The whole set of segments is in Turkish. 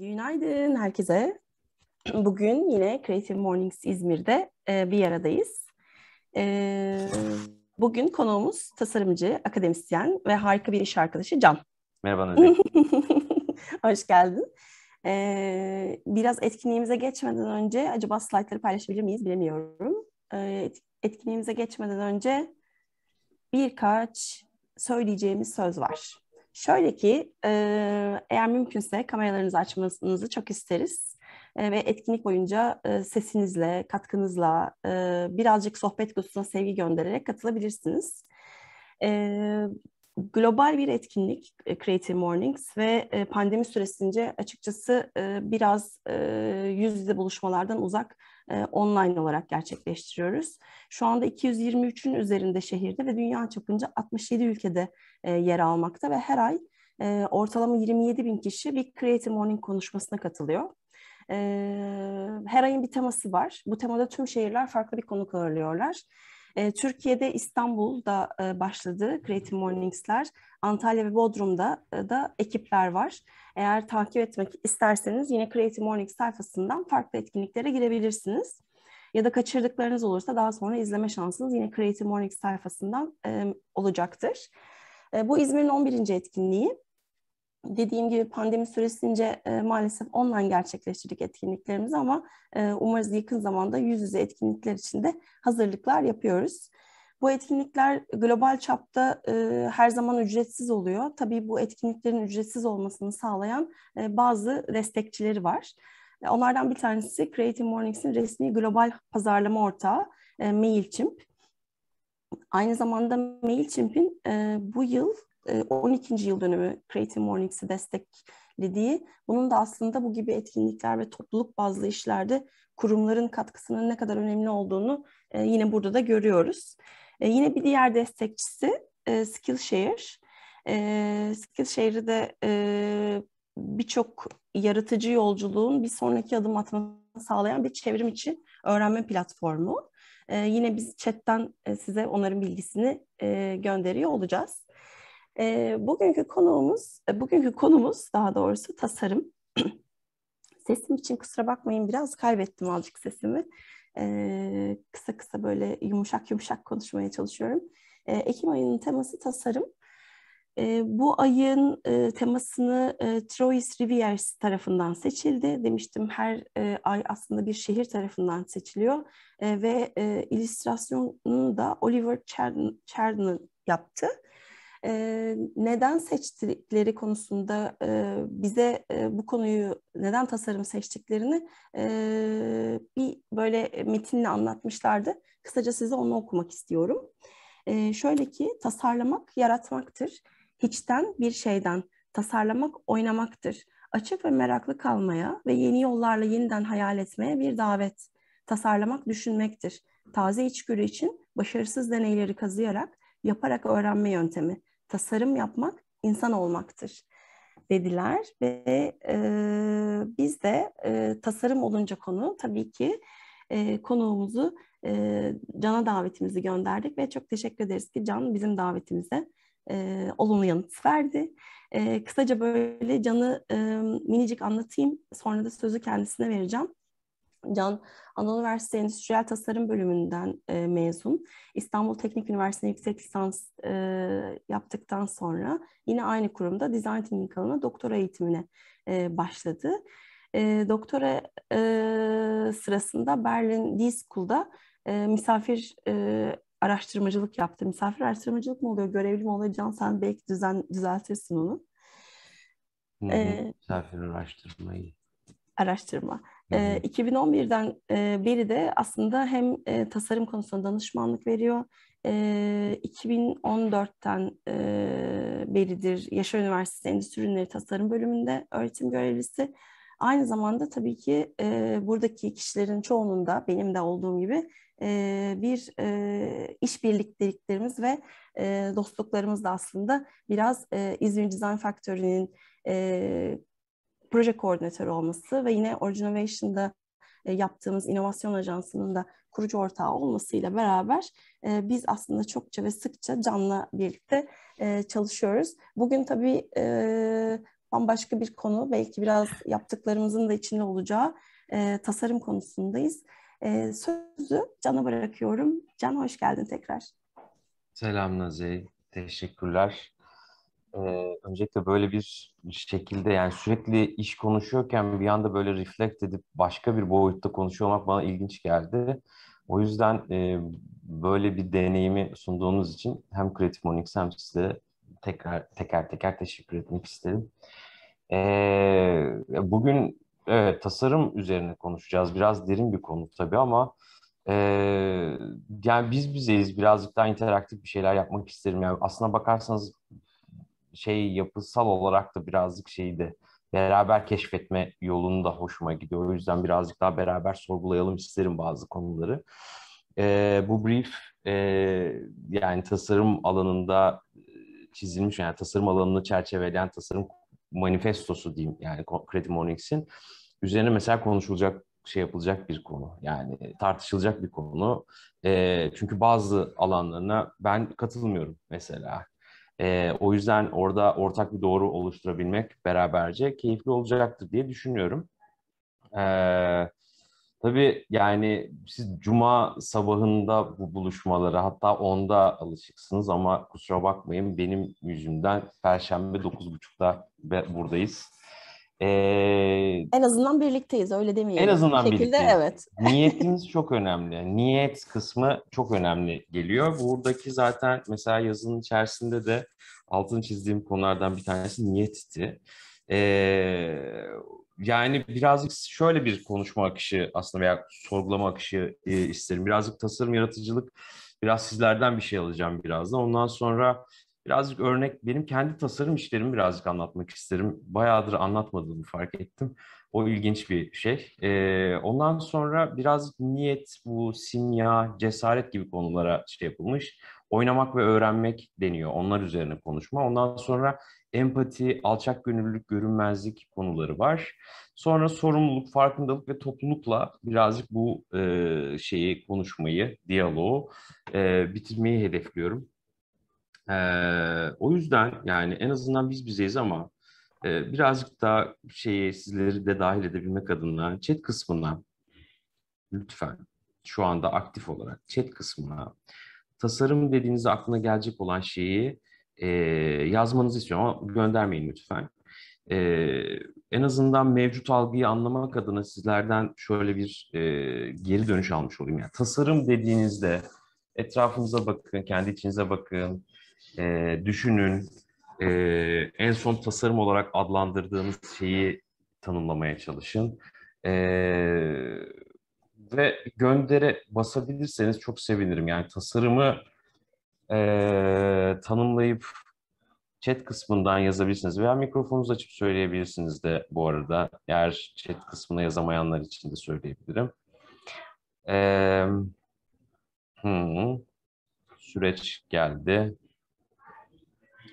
Günaydın herkese. Bugün yine Creative Mornings İzmir'de e, bir aradayız. E, bugün konuğumuz tasarımcı, akademisyen ve harika bir iş arkadaşı Can. Merhaba Nöbet. Hoş geldin. E, biraz etkinliğimize geçmeden önce, acaba slaytları paylaşabilir miyiz bilemiyorum. E, etkinliğimize geçmeden önce birkaç söyleyeceğimiz söz var. Şöyle ki eğer mümkünse kameralarınızı açmanızı çok isteriz ve etkinlik boyunca sesinizle, katkınızla birazcık sohbet kutusuna sevgi göndererek katılabilirsiniz. global bir etkinlik Creative Mornings ve pandemi süresince açıkçası biraz yüz yüze buluşmalardan uzak online olarak gerçekleştiriyoruz. Şu anda 223'ün üzerinde şehirde ve dünya çapında 67 ülkede yer almakta ve her ay ortalama 27 bin kişi bir Creative Morning konuşmasına katılıyor. her ayın bir teması var. Bu temada tüm şehirler farklı bir konuk ağırlıyorlar. E, Türkiye'de İstanbul'da e, başladı Creative Mornings'ler. Antalya ve Bodrum'da e, da ekipler var. Eğer takip etmek isterseniz yine Creative Mornings sayfasından farklı etkinliklere girebilirsiniz. Ya da kaçırdıklarınız olursa daha sonra izleme şansınız yine Creative Mornings sayfasından e, olacaktır. bu İzmir'in 11. etkinliği dediğim gibi pandemi süresince e, maalesef online gerçekleştirdik etkinliklerimizi ama e, umarız yakın zamanda yüz yüze etkinlikler için de hazırlıklar yapıyoruz. Bu etkinlikler global çapta e, her zaman ücretsiz oluyor. Tabii bu etkinliklerin ücretsiz olmasını sağlayan e, bazı destekçileri var. E, onlardan bir tanesi Creative Mornings'in resmi global pazarlama ortağı e, MailChimp. Aynı zamanda MailChimp'in e, bu yıl 12. E, yıl dönümü Creative Mornings'i desteklediği, bunun da aslında bu gibi etkinlikler ve topluluk bazlı işlerde kurumların katkısının ne kadar önemli olduğunu e, yine burada da görüyoruz. E, yine bir diğer destekçisi Skillshare. Skillshare'i de birçok yaratıcı yolculuğun bir sonraki adım atmasını sağlayan bir çevrim için öğrenme platformu. Ee, yine biz chatten size onların bilgisini e, gönderiyor olacağız. E, bugünkü konuğumuz, e, bugünkü konumuz daha doğrusu tasarım. Sesim için kusura bakmayın biraz kaybettim azıcık sesimi. E, kısa kısa böyle yumuşak yumuşak konuşmaya çalışıyorum. E, Ekim ayının teması tasarım. E, bu ayın e, temasını e, Troyes Riviers tarafından seçildi. Demiştim her e, ay aslında bir şehir tarafından seçiliyor. E, ve e, illüstrasyonunu da Oliver Chardon Chernin yaptı e, neden seçtikleri konusunda e, bize e, bu konuyu neden tasarım seçtiklerini e, bir böyle metinle anlatmışlardı. Kısaca size onu okumak istiyorum. E, şöyle ki tasarlamak yaratmaktır. Hiçten bir şeyden tasarlamak oynamaktır. Açık ve meraklı kalmaya ve yeni yollarla yeniden hayal etmeye bir davet. Tasarlamak düşünmektir. Taze içgörü için başarısız deneyleri kazıyarak yaparak öğrenme yöntemi tasarım yapmak insan olmaktır dediler ve e, biz de e, tasarım olunca konu tabii ki e, konuğumuzu e, Can'a davetimizi gönderdik ve çok teşekkür ederiz ki Can bizim davetimize e, olumlu yanıt verdi. E, kısaca böyle Can'ı e, minicik anlatayım sonra da sözü kendisine vereceğim. Can Anadolu Üniversitesi Endüstriyel Tasarım Bölümünden e, mezun. İstanbul Teknik Üniversitesi'nde yüksek lisans e, yaptıktan sonra yine aynı kurumda Design Thinking alanına doktora eğitimine e, başladı. E, doktora e, sırasında Berlin D-School'da e, misafir e, araştırmacılık yaptı. Misafir araştırmacılık mı oluyor, görevli mi oluyor? Can sen belki düzen, düzeltirsin onu. Hı hı, ee, misafir araştırmayı. Araştırma. E, 2011'den e, beri de aslında hem e, tasarım konusunda danışmanlık veriyor. E, 2014'ten e, beridir Yaşar Üniversitesi Endüstri Ürünleri Tasarım Bölümünde öğretim görevlisi. Aynı zamanda tabii ki e, buradaki kişilerin çoğunun da benim de olduğum gibi e, bir e, iş birlikteliklerimiz ve e, dostluklarımız da aslında biraz e, İzmir Design Faktörü'nün e, proje koordinatörü olması ve yine Originovation'da e, yaptığımız inovasyon ajansının da kurucu ortağı olmasıyla beraber e, biz aslında çokça ve sıkça Can'la birlikte e, çalışıyoruz. Bugün tabii e, bambaşka bir konu, belki biraz yaptıklarımızın da içinde olacağı e, tasarım konusundayız. E, sözü Can'a bırakıyorum. Can hoş geldin tekrar. Selam Nazey, teşekkürler e, öncelikle böyle bir şekilde yani sürekli iş konuşuyorken bir anda böyle reflect edip başka bir boyutta konuşuyor olmak bana ilginç geldi. O yüzden e, böyle bir deneyimi sunduğunuz için hem Creative Monix hem size tekrar teker teker teşekkür etmek isterim. E, bugün evet tasarım üzerine konuşacağız. Biraz derin bir konu tabii ama e, yani biz bizeyiz. Birazcık daha interaktif bir şeyler yapmak isterim. Yani aslına bakarsanız şey yapısal olarak da birazcık şeydi beraber keşfetme yolunu yolunda hoşuma gidiyor. O yüzden birazcık daha beraber sorgulayalım isterim bazı konuları. E, bu brief e, yani tasarım alanında çizilmiş yani tasarım alanını çerçeveleyen tasarım manifestosu diyeyim yani Creative Monix'in üzerine mesela konuşulacak şey yapılacak bir konu yani tartışılacak bir konu e, çünkü bazı alanlarına ben katılmıyorum mesela e, o yüzden orada ortak bir doğru oluşturabilmek beraberce keyifli olacaktır diye düşünüyorum. Evet. Tabii yani siz cuma sabahında bu buluşmaları hatta onda alışıksınız ama kusura bakmayın benim yüzümden perşembe 9.30'da buradayız. Ee, en azından birlikteyiz öyle demeyelim. En azından bir şekilde, birlikteyiz. evet. Niyetimiz çok önemli. Niyet kısmı çok önemli geliyor. Buradaki zaten mesela yazının içerisinde de altını çizdiğim konulardan bir tanesi niyetti. Ee, yani birazcık şöyle bir konuşma akışı aslında veya sorgulama akışı e, isterim. Birazcık tasarım, yaratıcılık, biraz sizlerden bir şey alacağım birazdan. Ondan sonra birazcık örnek benim kendi tasarım işlerimi birazcık anlatmak isterim. Bayağıdır anlatmadığımı fark ettim. O ilginç bir şey. Ee, ondan sonra biraz niyet, bu simya, cesaret gibi konulara şey yapılmış. Oynamak ve öğrenmek deniyor. Onlar üzerine konuşma. Ondan sonra empati, alçak gönüllülük, görünmezlik konuları var. Sonra sorumluluk, farkındalık ve toplulukla birazcık bu e, şeyi konuşmayı, diyaloğu e, bitirmeyi hedefliyorum. Ee, o yüzden yani en azından biz bizeyiz ama e, birazcık daha şeyi sizleri de dahil edebilmek adına chat kısmına lütfen şu anda aktif olarak chat kısmına tasarım dediğinizde aklına gelecek olan şeyi e, yazmanızı istiyorum ama göndermeyin lütfen. E, en azından mevcut algıyı anlamak adına sizlerden şöyle bir e, geri dönüş almış olayım. Yani tasarım dediğinizde etrafınıza bakın, kendi içinize bakın e, düşünün, e, en son tasarım olarak adlandırdığınız şeyi tanımlamaya çalışın. E, ve göndere basabilirseniz çok sevinirim. Yani tasarımı e, tanımlayıp chat kısmından yazabilirsiniz veya mikrofonunuzu açıp söyleyebilirsiniz de bu arada. Eğer chat kısmına yazamayanlar için de söyleyebilirim. Ee, hmm, süreç geldi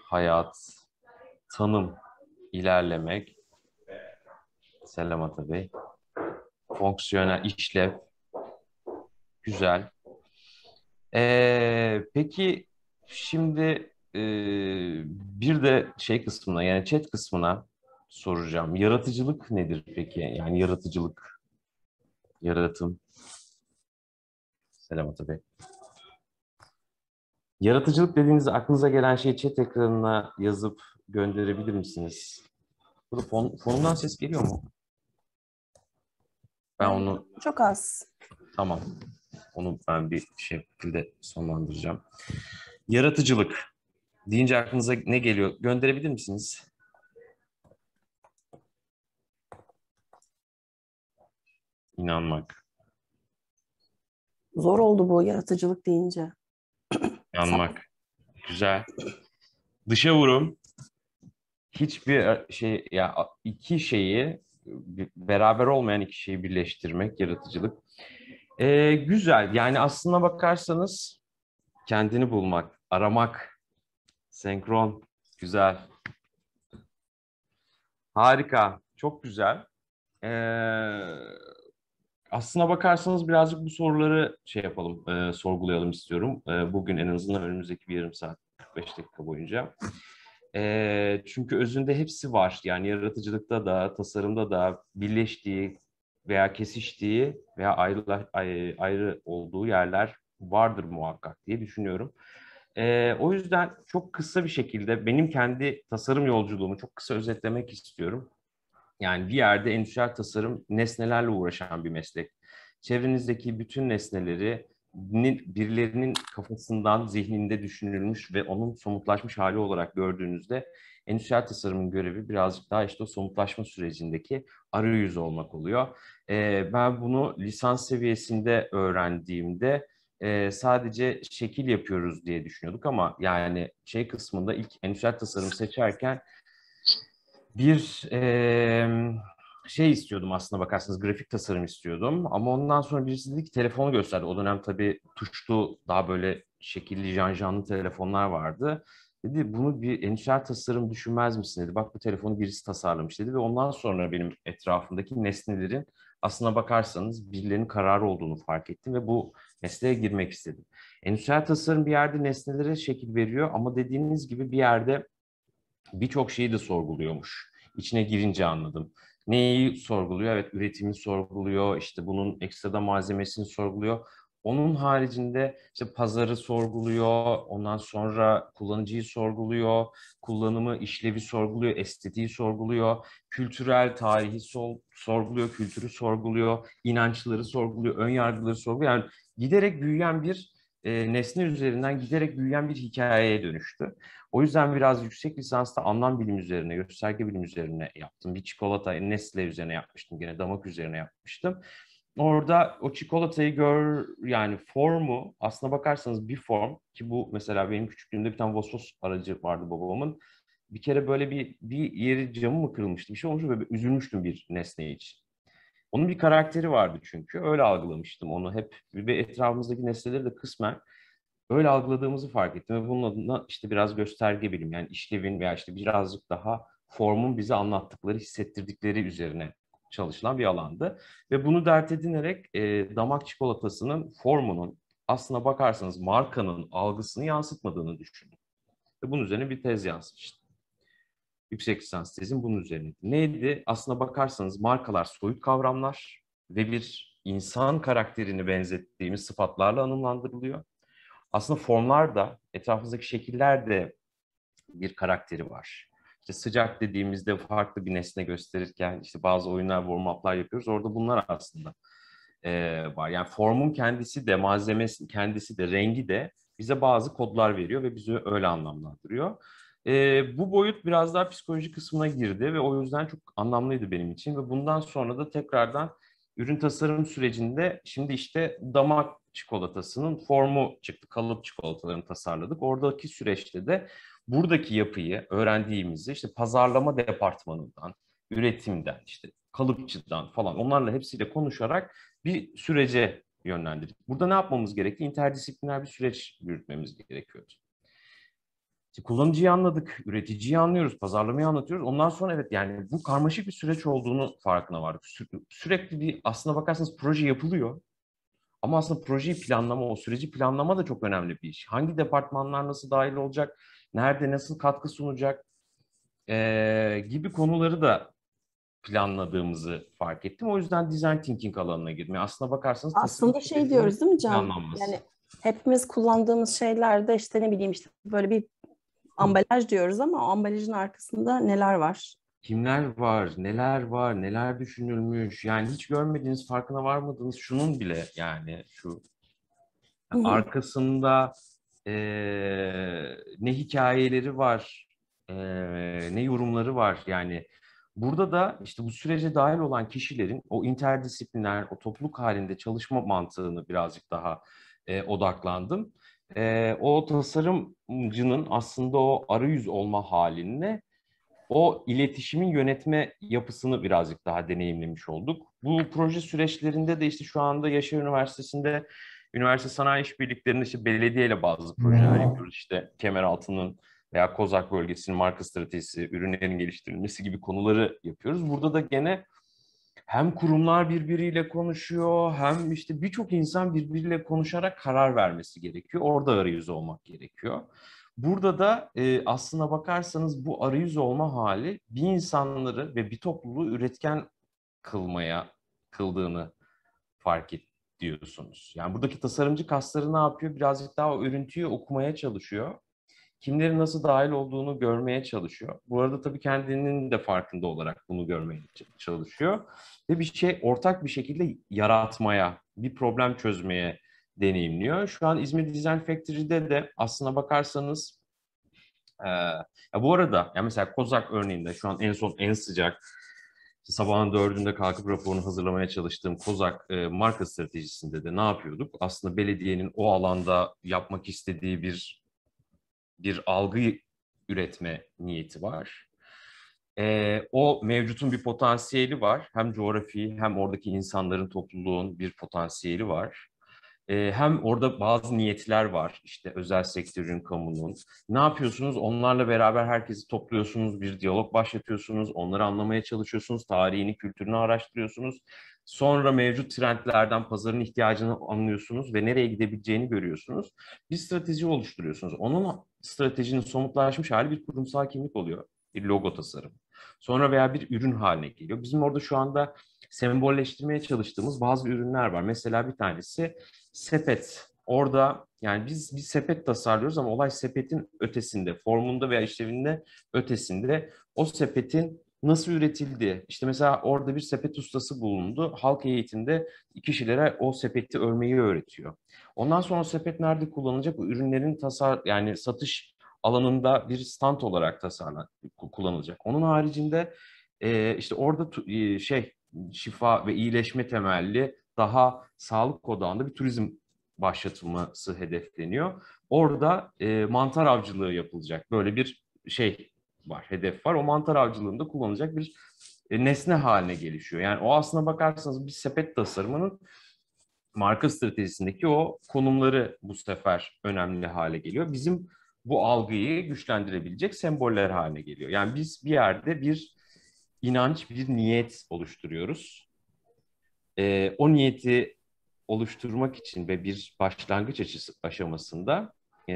hayat, tanım, ilerlemek, Selamata Bey, fonksiyonel işlev, güzel. Ee, peki şimdi e, bir de şey kısmına yani chat kısmına soracağım. Yaratıcılık nedir peki? Yani yaratıcılık, yaratım. Selamata Bey. Yaratıcılık dediğinizde aklınıza gelen şeyi chat ekranına yazıp gönderebilir misiniz? Bu fon, fonundan ses geliyor mu? Ben onu... Çok az. Tamam. Onu ben bir şey şekilde sonlandıracağım. Yaratıcılık deyince aklınıza ne geliyor? Gönderebilir misiniz? İnanmak. Zor oldu bu yaratıcılık deyince. Yanmak. Güzel. Dışa vurum. Hiçbir e, şey ya iki şeyi e, beraber olmayan iki şeyi birleştirmek yaratıcılık. Ee, güzel. Yani aslına bakarsanız kendini bulmak, aramak, senkron güzel. Harika. Çok güzel. Ee, aslına bakarsanız birazcık bu soruları şey yapalım, e, sorgulayalım istiyorum. E, bugün en azından önümüzdeki bir yarım saat, 45 dakika boyunca. E, çünkü özünde hepsi var. Yani yaratıcılıkta da, tasarımda da birleştiği veya kesiştiği veya ayrı, ayrı olduğu yerler vardır muhakkak diye düşünüyorum. E, o yüzden çok kısa bir şekilde benim kendi tasarım yolculuğumu çok kısa özetlemek istiyorum. Yani bir yerde endüstriyel tasarım nesnelerle uğraşan bir meslek. Çevrenizdeki bütün nesneleri birilerinin kafasından zihninde düşünülmüş ve onun somutlaşmış hali olarak gördüğünüzde endüstriyel tasarımın görevi birazcık daha işte o somutlaşma sürecindeki arayüz olmak oluyor. Ee, ben bunu lisans seviyesinde öğrendiğimde e, sadece şekil yapıyoruz diye düşünüyorduk ama yani şey kısmında ilk endüstriyel tasarım seçerken bir e, şey istiyordum aslında bakarsanız grafik tasarım istiyordum ama ondan sonra birisi dedi ki telefonu gösterdi. O dönem tabii tuşlu daha böyle şekilli janjanlı telefonlar vardı. Dedi bunu bir endüstriyel tasarım düşünmez misin dedi. Bak bu telefonu birisi tasarlamış dedi ve ondan sonra benim etrafımdaki nesnelerin aslına bakarsanız birilerinin kararı olduğunu fark ettim ve bu mesleğe girmek istedim. Endüstriyel tasarım bir yerde nesnelere şekil veriyor ama dediğiniz gibi bir yerde birçok şeyi de sorguluyormuş. İçine girince anladım. Neyi sorguluyor? Evet üretimi sorguluyor, işte bunun ekstra malzemesini sorguluyor. Onun haricinde işte pazarı sorguluyor, ondan sonra kullanıcıyı sorguluyor, kullanımı, işlevi sorguluyor, estetiği sorguluyor, kültürel tarihi sol, sorguluyor, kültürü sorguluyor, inançları sorguluyor, ön yargıları sorguluyor. Yani giderek büyüyen bir e, nesne üzerinden giderek büyüyen bir hikayeye dönüştü. O yüzden biraz yüksek lisansta anlam bilimi üzerine, gösterge bilim üzerine yaptım. Bir çikolata, nesle üzerine yapmıştım, gene damak üzerine yapmıştım. Orada o çikolatayı gör, yani formu aslına bakarsanız bir form ki bu mesela benim küçüklüğümde bir tane Vosos aracı vardı babamın. Bir kere böyle bir, bir yeri camı mı kırılmıştı bir şey olmuştu ve üzülmüştüm bir nesne için. Onun bir karakteri vardı çünkü. Öyle algılamıştım onu hep ve etrafımızdaki nesneleri de kısmen öyle algıladığımızı fark ettim ve bunun adına işte biraz gösterge bilim yani işlevin veya işte birazcık daha formun bize anlattıkları, hissettirdikleri üzerine çalışılan bir alandı. Ve bunu dert edinerek e, damak çikolatasının formunun aslına bakarsanız markanın algısını yansıtmadığını düşündüm. Ve bunun üzerine bir tez yazmıştım yüksek lisans tezim bunun üzerineydi. Neydi? Aslına bakarsanız markalar soyut kavramlar ve bir insan karakterini benzettiğimiz sıfatlarla anımlandırılıyor. Aslında formlar da, etrafımızdaki şekiller de bir karakteri var. İşte sıcak dediğimizde farklı bir nesne gösterirken işte bazı oyunlar, warm-up'lar yapıyoruz. Orada bunlar aslında e, var. Yani formun kendisi de, malzemesi kendisi de, rengi de bize bazı kodlar veriyor ve bizi öyle anlamlandırıyor. E, bu boyut biraz daha psikoloji kısmına girdi ve o yüzden çok anlamlıydı benim için ve bundan sonra da tekrardan ürün tasarım sürecinde şimdi işte damak çikolatasının formu çıktı. Kalıp çikolatalarını tasarladık. Oradaki süreçte de buradaki yapıyı öğrendiğimizi işte pazarlama departmanından, üretimden, işte kalıpçıdan falan onlarla hepsiyle konuşarak bir sürece yönlendirdik. Burada ne yapmamız gerekti? İnterdisipliner bir süreç yürütmemiz gerekiyordu. İşte kullanıcıyı anladık, üreticiyi anlıyoruz, pazarlamayı anlatıyoruz. Ondan sonra evet yani bu karmaşık bir süreç olduğunu farkına vardık. sürekli bir aslına bakarsanız proje yapılıyor. Ama aslında projeyi planlama, o süreci planlama da çok önemli bir iş. Hangi departmanlar nasıl dahil olacak, nerede nasıl katkı sunacak e, gibi konuları da planladığımızı fark ettim. O yüzden design thinking alanına girdim. Yani aslına bakarsanız aslında şey diyoruz değil mi Can? Yani hepimiz kullandığımız şeylerde işte ne bileyim işte böyle bir ambalaj diyoruz ama o ambalajın arkasında neler var? Kimler var, neler var, neler düşünülmüş. Yani hiç görmediğiniz, farkına varmadığınız şunun bile yani şu yani arkasında e, ne hikayeleri var, e, ne yorumları var. Yani burada da işte bu sürece dahil olan kişilerin o interdisipliner, o topluluk halinde çalışma mantığını birazcık daha e, odaklandım e, o tasarımcının aslında o arayüz olma haline o iletişimin yönetme yapısını birazcık daha deneyimlemiş olduk. Bu proje süreçlerinde de işte şu anda Yaşar Üniversitesi'nde üniversite sanayi işbirliklerinde işte belediyeyle bazı projeler yapıyoruz. İşte Kemeraltı'nın veya Kozak bölgesinin marka stratejisi, ürünlerin geliştirilmesi gibi konuları yapıyoruz. Burada da gene hem kurumlar birbiriyle konuşuyor hem işte birçok insan birbiriyle konuşarak karar vermesi gerekiyor. Orada arayüz olmak gerekiyor. Burada da e, aslına bakarsanız bu arayüz olma hali bir insanları ve bir topluluğu üretken kılmaya kıldığını fark et diyorsunuz. Yani buradaki tasarımcı kasları ne yapıyor? Birazcık daha o örüntüyü okumaya çalışıyor kimlerin nasıl dahil olduğunu görmeye çalışıyor. Bu arada tabii kendinin de farkında olarak bunu görmeye çalışıyor. Ve bir şey ortak bir şekilde yaratmaya, bir problem çözmeye deneyimliyor. Şu an İzmir Design Factory'de de aslına bakarsanız e, ya bu arada ya mesela Kozak örneğinde şu an en son en sıcak sabahın dördünde kalkıp raporunu hazırlamaya çalıştığım Kozak e, marka stratejisinde de ne yapıyorduk? Aslında belediyenin o alanda yapmak istediği bir bir algı üretme niyeti var. E, o mevcutun bir potansiyeli var. Hem coğrafi hem oradaki insanların, topluluğun bir potansiyeli var. E, hem orada bazı niyetler var. İşte özel sektörün, kamunun. Ne yapıyorsunuz? Onlarla beraber herkesi topluyorsunuz, bir diyalog başlatıyorsunuz, onları anlamaya çalışıyorsunuz, tarihini, kültürünü araştırıyorsunuz. Sonra mevcut trendlerden pazarın ihtiyacını anlıyorsunuz ve nereye gidebileceğini görüyorsunuz. Bir strateji oluşturuyorsunuz. Onun stratejinin somutlaşmış hali bir kurumsal kimlik oluyor. Bir logo tasarımı. Sonra veya bir ürün haline geliyor. Bizim orada şu anda sembolleştirmeye çalıştığımız bazı ürünler var. Mesela bir tanesi sepet. Orada yani biz bir sepet tasarlıyoruz ama olay sepetin ötesinde, formunda veya işlevinde ötesinde o sepetin nasıl üretildi? İşte mesela orada bir sepet ustası bulundu. Halk eğitimde kişilere o sepeti örmeyi öğretiyor. Ondan sonra sepet nerede kullanılacak? ürünlerin tasar yani satış alanında bir stand olarak tasarlan kullanılacak. Onun haricinde e, işte orada e, şey şifa ve iyileşme temelli daha sağlık odağında bir turizm başlatılması hedefleniyor. Orada e, mantar avcılığı yapılacak. Böyle bir şey var, hedef var. O mantar avcılığında kullanılacak bir e, nesne haline gelişiyor. Yani o aslına bakarsanız bir sepet tasarımının marka stratejisindeki o konumları bu sefer önemli hale geliyor. Bizim bu algıyı güçlendirebilecek semboller haline geliyor. Yani biz bir yerde bir inanç, bir niyet oluşturuyoruz. E, o niyeti oluşturmak için ve bir başlangıç açısı aşamasında e,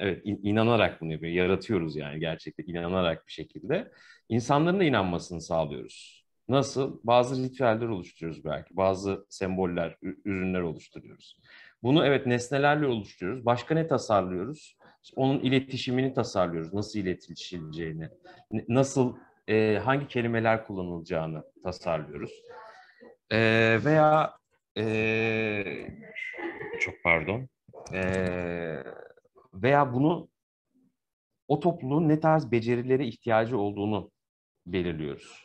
evet in, inanarak bunu yapıyor. Yaratıyoruz yani gerçekten inanarak bir şekilde. İnsanların da inanmasını sağlıyoruz. Nasıl? Bazı ritüeller oluşturuyoruz belki. Bazı semboller, ürünler oluşturuyoruz. Bunu evet nesnelerle oluşturuyoruz. Başka ne tasarlıyoruz? onun iletişimini tasarlıyoruz. Nasıl iletişileceğini, nasıl e, hangi kelimeler kullanılacağını tasarlıyoruz. E, veya e, çok pardon. E, veya bunu o topluluğun ne tarz becerilere ihtiyacı olduğunu belirliyoruz.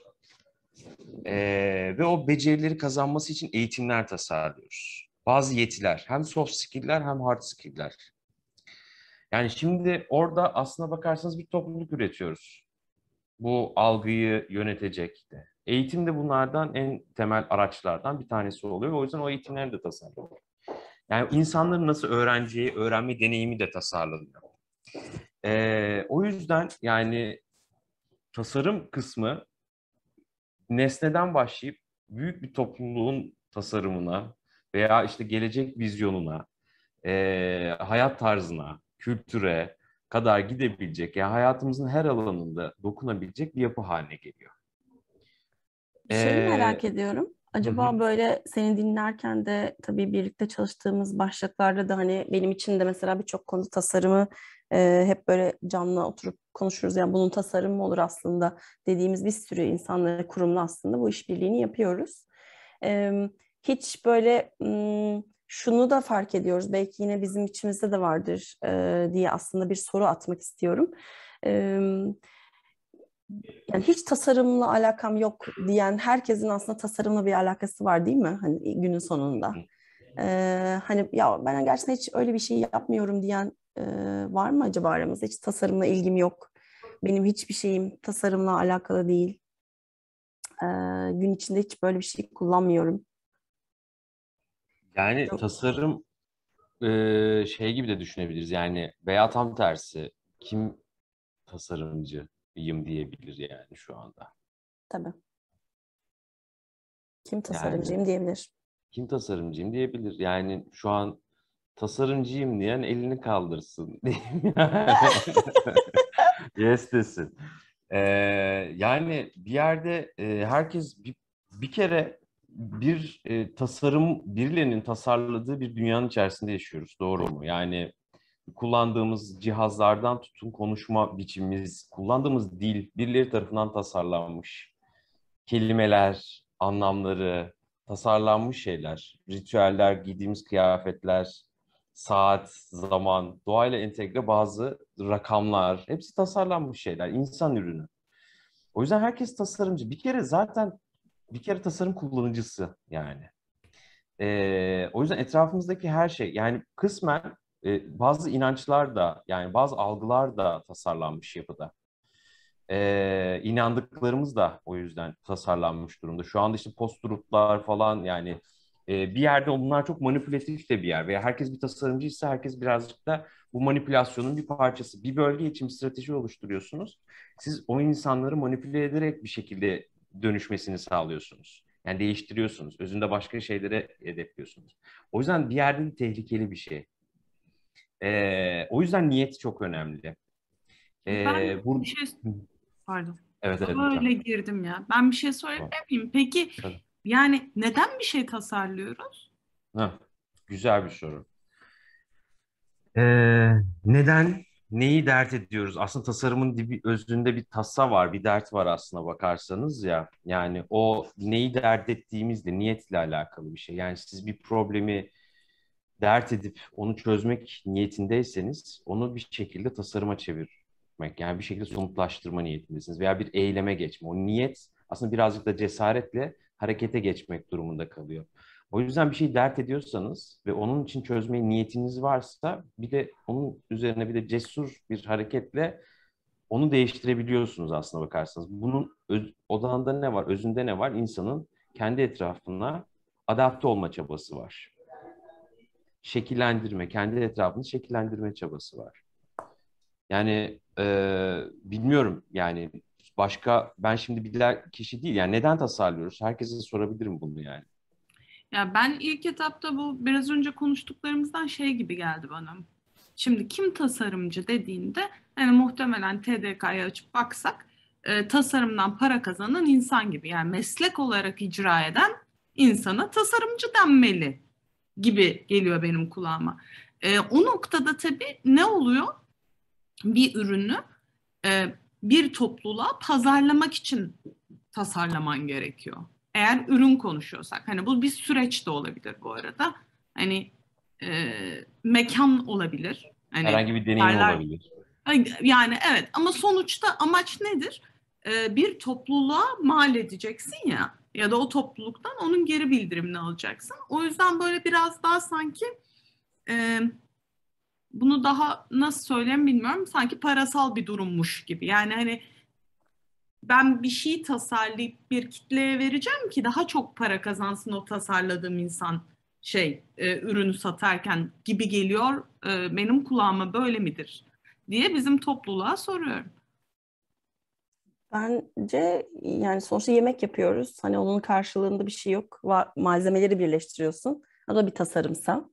Ee, ve o becerileri kazanması için eğitimler tasarlıyoruz. Bazı yetiler, hem soft skill'ler hem hard skill'ler. Yani şimdi orada aslına bakarsanız bir topluluk üretiyoruz. Bu algıyı yönetecek de. Eğitim de bunlardan en temel araçlardan bir tanesi oluyor. O yüzden o eğitimleri de tasarlıyoruz. Yani insanların nasıl öğreneceği, öğrenme deneyimi de tasarlanıyor. Ee, o yüzden yani tasarım kısmı nesneden başlayıp büyük bir topluluğun tasarımına veya işte gelecek vizyonuna, e, hayat tarzına, kültüre kadar gidebilecek, yani hayatımızın her alanında dokunabilecek bir yapı haline geliyor. Şeyi ee, merak ediyorum. Acaba Hı-hı. böyle seni dinlerken de tabii birlikte çalıştığımız başlıklarda da hani benim için de mesela birçok konu tasarımı e, hep böyle canlı oturup konuşuruz. Yani bunun tasarımı olur aslında dediğimiz bir sürü insanla kurumla aslında bu işbirliğini yapıyoruz. E, hiç böyle şunu da fark ediyoruz belki yine bizim içimizde de vardır e, diye aslında bir soru atmak istiyorum. Evet yani hiç tasarımla alakam yok diyen herkesin aslında tasarımla bir alakası var değil mi? Hani günün sonunda. Ee, hani ya ben gerçekten hiç öyle bir şey yapmıyorum diyen e, var mı acaba aramızda? Hiç tasarımla ilgim yok. Benim hiçbir şeyim tasarımla alakalı değil. Ee, gün içinde hiç böyle bir şey kullanmıyorum. Yani Çok... tasarım e, şey gibi de düşünebiliriz. Yani veya tam tersi kim tasarımcı? yım diyebilir yani şu anda. Tabii. Kim tasarımcıyım yani, diyebilir. Kim tasarımcıyım diyebilir. Yani şu an tasarımcıyım diyen elini kaldırsın. yes desin. Ee, yani bir yerde e, herkes bir, bir kere bir e, tasarım birilerinin tasarladığı bir dünyanın içerisinde yaşıyoruz. Doğru mu? Yani kullandığımız cihazlardan tutun konuşma biçimimiz, kullandığımız dil birileri tarafından tasarlanmış. Kelimeler, anlamları, tasarlanmış şeyler, ritüeller, giydiğimiz kıyafetler, saat, zaman, doğayla entegre bazı rakamlar, hepsi tasarlanmış şeyler, insan ürünü. O yüzden herkes tasarımcı. Bir kere zaten bir kere tasarım kullanıcısı yani. Ee, o yüzden etrafımızdaki her şey yani kısmen e, bazı inançlar da yani bazı algılar da tasarlanmış yapıda. E, inandıklarımız da o yüzden tasarlanmış durumda. Şu anda işte post falan yani e, bir yerde onlar çok manipülatif de bir yer. Veya herkes bir tasarımcıysa herkes birazcık da bu manipülasyonun bir parçası. Bir bölge için bir strateji oluşturuyorsunuz. Siz o insanları manipüle ederek bir şekilde dönüşmesini sağlıyorsunuz. Yani değiştiriyorsunuz. Özünde başka şeylere hedefliyorsunuz. O yüzden bir yerde tehlikeli bir şey. E, o yüzden niyet çok önemli. E, ben bu... bir şey... Pardon. Evet, evet, Böyle hocam. girdim ya. Ben bir şey sorabilir Peki Tabii. yani neden bir şey tasarlıyoruz? Ha, güzel bir soru. Ee, neden? Neyi dert ediyoruz? Aslında tasarımın dibi, özünde bir tasa var, bir dert var aslında bakarsanız ya. Yani o neyi dert ettiğimizle, niyetle alakalı bir şey. Yani siz bir problemi dert edip onu çözmek niyetindeyseniz onu bir şekilde tasarıma çevirmek yani bir şekilde somutlaştırma niyetindesiniz veya bir eyleme geçme. O niyet aslında birazcık da cesaretle harekete geçmek durumunda kalıyor. O yüzden bir şey dert ediyorsanız ve onun için çözmeye niyetiniz varsa bir de onun üzerine bir de cesur bir hareketle onu değiştirebiliyorsunuz aslında bakarsanız. Bunun öz, odağında ne var, özünde ne var? İnsanın kendi etrafına adapte olma çabası var şekillendirme, kendi etrafını şekillendirme çabası var. Yani e, bilmiyorum yani başka ben şimdi bilen kişi değil yani neden tasarlıyoruz? Herkese sorabilirim bunu yani. Ya ben ilk etapta bu biraz önce konuştuklarımızdan şey gibi geldi bana. Şimdi kim tasarımcı dediğinde yani muhtemelen TDK'ya açıp baksak e, tasarımdan para kazanan insan gibi yani meslek olarak icra eden insana tasarımcı denmeli gibi geliyor benim kulağıma. E, o noktada tabii ne oluyor? Bir ürünü e, bir topluluğa pazarlamak için tasarlaman gerekiyor. Eğer ürün konuşuyorsak. Hani bu bir süreç de olabilir bu arada. Hani e, mekan olabilir. Hani Herhangi bir deneyim parlar... olabilir. Yani evet ama sonuçta amaç nedir? E, bir topluluğa mal edeceksin ya ya da o topluluktan onun geri bildirimini alacaksın. O yüzden böyle biraz daha sanki e, bunu daha nasıl söyleyeyim bilmiyorum sanki parasal bir durummuş gibi. Yani hani ben bir şey tasarlayıp bir kitleye vereceğim ki daha çok para kazansın o tasarladığım insan şey e, ürünü satarken gibi geliyor. E, benim kulağıma böyle midir diye bizim topluluğa soruyorum. Bence yani sonuçta yemek yapıyoruz. Hani onun karşılığında bir şey yok. Malzemeleri birleştiriyorsun. O da bir tasarımsa.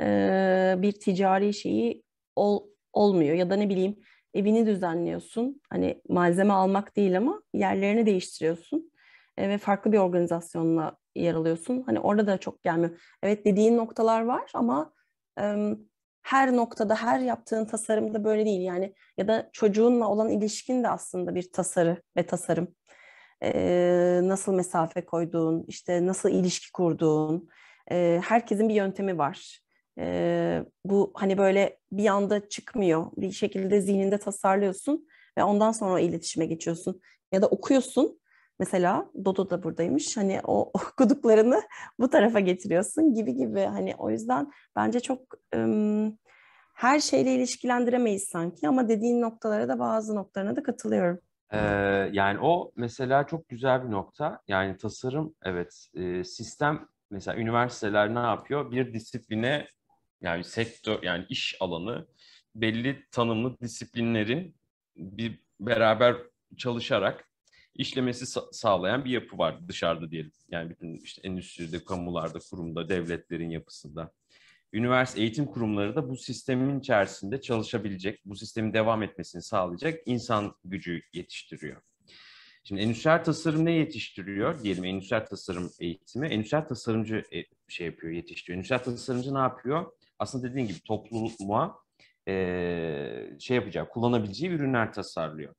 Ee, bir ticari şeyi ol, olmuyor. Ya da ne bileyim evini düzenliyorsun. Hani malzeme almak değil ama yerlerini değiştiriyorsun. Ee, ve farklı bir organizasyonla yer alıyorsun. Hani orada da çok gelmiyor. Evet dediğin noktalar var ama... E- her noktada, her yaptığın tasarımda böyle değil. Yani ya da çocuğunla olan ilişkin de aslında bir tasarı ve tasarım. Ee, nasıl mesafe koyduğun, işte nasıl ilişki kurduğun, e, herkesin bir yöntemi var. E, bu hani böyle bir anda çıkmıyor. Bir şekilde zihninde tasarlıyorsun ve ondan sonra iletişime geçiyorsun. Ya da okuyorsun Mesela Dodo da buradaymış. Hani o okuduklarını bu tarafa getiriyorsun gibi gibi. Hani o yüzden bence çok ım, her şeyle ilişkilendiremeyiz sanki ama dediğin noktalara da bazı noktalarına da katılıyorum. Ee, yani o mesela çok güzel bir nokta. Yani tasarım evet e, sistem mesela üniversiteler ne yapıyor? Bir disipline yani sektör yani iş alanı belli tanımlı disiplinlerin bir beraber çalışarak işlemesi sağlayan bir yapı var dışarıda diyelim. Yani bütün işte endüstride, kamularda, kurumda, devletlerin yapısında. Üniversite eğitim kurumları da bu sistemin içerisinde çalışabilecek, bu sistemin devam etmesini sağlayacak insan gücü yetiştiriyor. Şimdi endüstriyel tasarım ne yetiştiriyor? Diyelim endüstriyel tasarım eğitimi. Endüstriyel tasarımcı e, şey yapıyor, yetiştiriyor. Endüstriyel tasarımcı ne yapıyor? Aslında dediğim gibi topluma e, şey yapacak kullanabileceği ürünler tasarlıyor.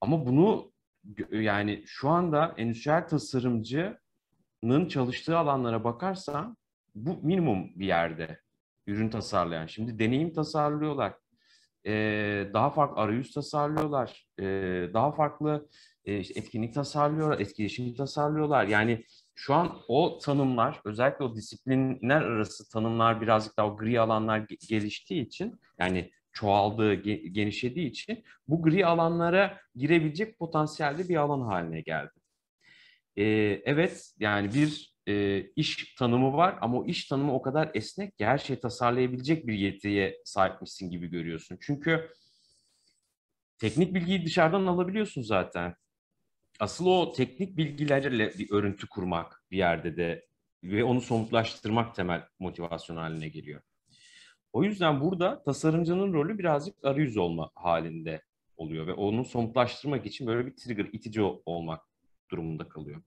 Ama bunu yani şu anda endüstriyel tasarımcının çalıştığı alanlara bakarsan bu minimum bir yerde ürün tasarlayan. Şimdi deneyim tasarlıyorlar, ee, daha farklı arayüz tasarlıyorlar, ee, daha farklı e, işte etkinlik tasarlıyorlar, etkileşim tasarlıyorlar. Yani şu an o tanımlar, özellikle o disiplinler arası tanımlar birazcık daha o gri alanlar geliştiği için yani çoğaldığı, genişlediği için bu gri alanlara girebilecek potansiyelde bir alan haline geldi. E, evet yani bir e, iş tanımı var ama o iş tanımı o kadar esnek ki her şeyi tasarlayabilecek bir yetiye sahipmişsin gibi görüyorsun. Çünkü teknik bilgiyi dışarıdan alabiliyorsun zaten. Asıl o teknik bilgilerle bir örüntü kurmak bir yerde de ve onu somutlaştırmak temel motivasyon haline geliyor. O yüzden burada tasarımcının rolü birazcık arayüz olma halinde oluyor ve onu somutlaştırmak için böyle bir trigger, itici olmak durumunda kalıyor.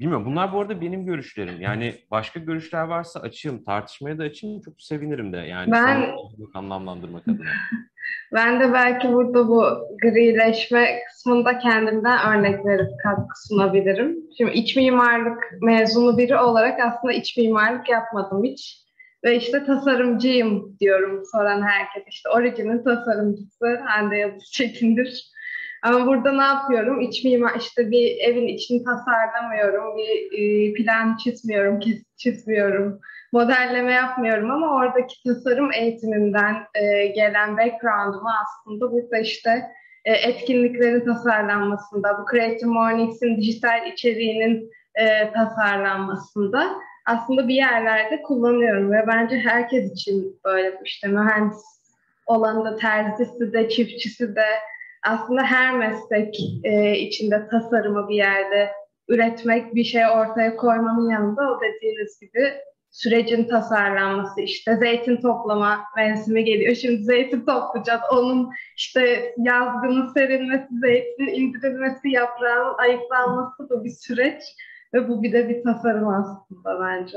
Bilmiyorum. Bunlar bu arada benim görüşlerim. Yani başka görüşler varsa açayım. Tartışmaya da açayım. Çok sevinirim de. Yani ben, anlamlandırmak adına. Ben de belki burada bu grileşme kısmında kendimden örnek verip katkı sunabilirim. Şimdi iç mimarlık mezunu biri olarak aslında iç mimarlık yapmadım hiç. Ve işte tasarımcıyım diyorum soran herkes. İşte Origin'in tasarımcısı Hande Yıldız Çekindir. Ama burada ne yapıyorum? İç mimar işte bir evin içini tasarlamıyorum, bir e, plan çizmiyorum, kesit çizmiyorum, modelleme yapmıyorum ama oradaki tasarım eğitimimden e, gelen background'umu aslında burada işte e, etkinliklerin tasarlanmasında, bu Creative Mornings'in dijital içeriğinin tasarlanmasında aslında bir yerlerde kullanıyorum ve bence herkes için böyle işte mühendis olan da terzisi de çiftçisi de aslında her meslek e, içinde tasarımı bir yerde üretmek, bir şey ortaya koymanın yanında o dediğiniz gibi sürecin tasarlanması işte zeytin toplama mevsimi geliyor. Şimdi zeytin toplayacağız. Onun işte yazgının serinmesi, zeytin indirilmesi, yaprağın ayıklanması bu bir süreç. Ve bu bir de bir tasarım aslında bence.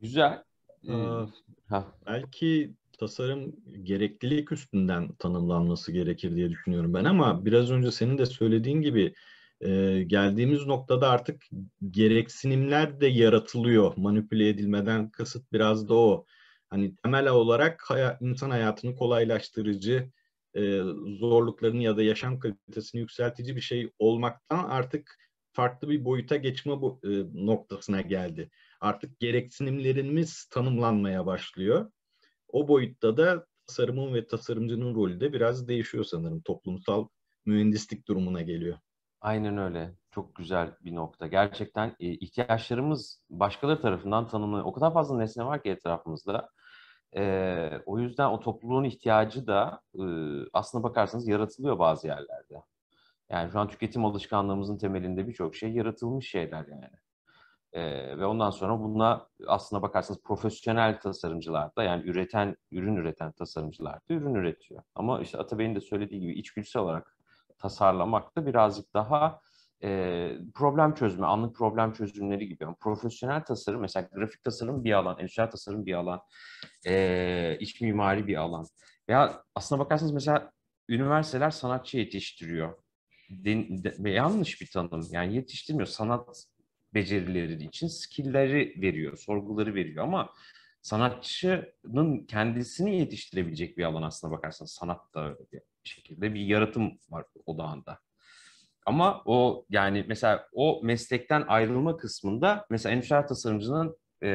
Güzel. Ee, ee Belki tasarım gereklilik üstünden tanımlanması gerekir diye düşünüyorum ben ama biraz önce senin de söylediğin gibi e, geldiğimiz noktada artık gereksinimler de yaratılıyor. Manipüle edilmeden kasıt biraz da o. Hani temel olarak haya, insan hayatını kolaylaştırıcı, e, zorluklarını ya da yaşam kalitesini yükseltici bir şey olmaktan artık farklı bir boyuta geçme bu, e, noktasına geldi. Artık gereksinimlerimiz tanımlanmaya başlıyor. O boyutta da tasarımın ve tasarımcının rolü de biraz değişiyor sanırım. Toplumsal mühendislik durumuna geliyor. Aynen öyle. Çok güzel bir nokta. Gerçekten e, ihtiyaçlarımız başkaları tarafından tanımlanıyor. O kadar fazla nesne var ki etrafımızda. E, o yüzden o topluluğun ihtiyacı da e, aslına bakarsanız yaratılıyor bazı yerlerde. Yani şu an tüketim alışkanlığımızın temelinde birçok şey yaratılmış şeyler yani. Ee, ve ondan sonra buna aslına bakarsanız profesyonel tasarımcılar da yani üreten, ürün üreten tasarımcılar da ürün üretiyor. Ama işte Atabey'in de söylediği gibi içgüdüsel olarak tasarlamak da birazcık daha e, problem çözme, anlık problem çözümleri gibi. Yani profesyonel tasarım, mesela grafik tasarım bir alan, endüstriyel tasarım bir alan, e, iç mimari bir alan. Veya aslına bakarsanız mesela üniversiteler sanatçı yetiştiriyor din, de, yanlış bir tanım. Yani yetiştirmiyor. Sanat becerileri için skill'leri veriyor, sorguları veriyor ama sanatçının kendisini yetiştirebilecek bir alan aslına bakarsan sanat da bir şekilde bir yaratım var odağında. Ama o yani mesela o meslekten ayrılma kısmında mesela endüstriyel tasarımcının e,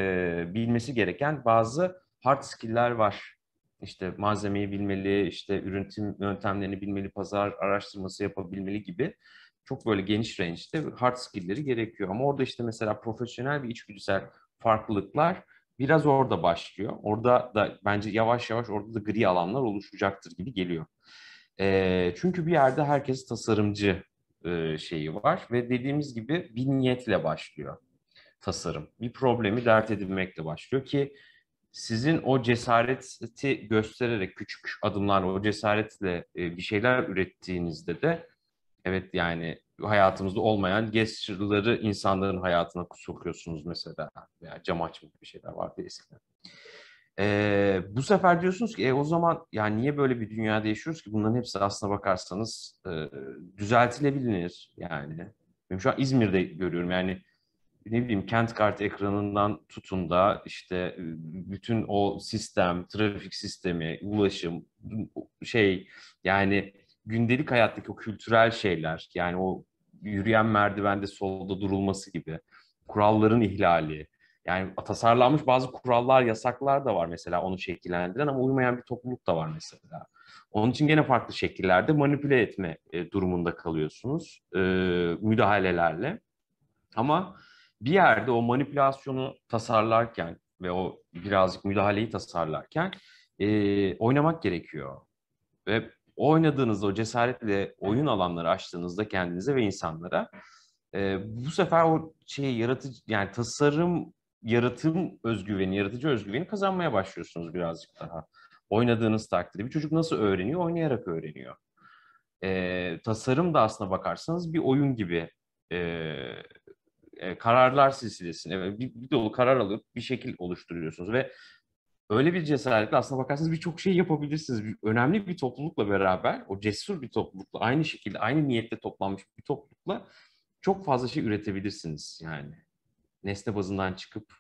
bilmesi gereken bazı hard skill'ler var işte malzemeyi bilmeli, işte üretim yöntemlerini bilmeli, pazar araştırması yapabilmeli gibi çok böyle geniş range'de hard skill'leri gerekiyor. Ama orada işte mesela profesyonel ve içgüdüsel farklılıklar biraz orada başlıyor. Orada da bence yavaş yavaş orada da gri alanlar oluşacaktır gibi geliyor. E, çünkü bir yerde herkes tasarımcı e, şeyi var ve dediğimiz gibi bir niyetle başlıyor tasarım. Bir problemi dert edinmekle başlıyor ki sizin o cesareti göstererek küçük adımlar, o cesaretle e, bir şeyler ürettiğinizde de evet yani hayatımızda olmayan gesture'ları insanların hayatına sokuyorsunuz mesela. Veya cam açmak bir şeyler vardı eskiden. Ee, bu sefer diyorsunuz ki e, o zaman yani niye böyle bir dünyada yaşıyoruz ki bunların hepsi aslına bakarsanız e, düzeltilebilir yani. Benim şu an İzmir'de görüyorum yani ne bileyim kent kart ekranından tutun da işte bütün o sistem, trafik sistemi, ulaşım şey yani gündelik hayattaki o kültürel şeyler yani o yürüyen merdivende solda durulması gibi kuralların ihlali yani tasarlanmış bazı kurallar, yasaklar da var mesela onu şekillendiren ama uymayan bir topluluk da var mesela. Onun için gene farklı şekillerde manipüle etme durumunda kalıyorsunuz müdahalelerle. Ama bir yerde o manipülasyonu tasarlarken ve o birazcık müdahaleyi tasarlarken e, oynamak gerekiyor. Ve oynadığınızda o cesaretle oyun alanları açtığınızda kendinize ve insanlara e, bu sefer o şey yaratıcı yani tasarım yaratım özgüveni, yaratıcı özgüveni kazanmaya başlıyorsunuz birazcık daha. Oynadığınız takdirde bir çocuk nasıl öğreniyor? Oynayarak öğreniyor. E, tasarım da aslına bakarsanız bir oyun gibi e, e, kararlar silsilesini, bir, bir dolu karar alıp bir şekil oluşturuyorsunuz ve öyle bir cesaretle aslında bakarsanız birçok şey yapabilirsiniz. Bir, önemli bir toplulukla beraber, o cesur bir toplulukla, aynı şekilde, aynı niyetle toplanmış bir toplulukla çok fazla şey üretebilirsiniz yani. Nesne bazından çıkıp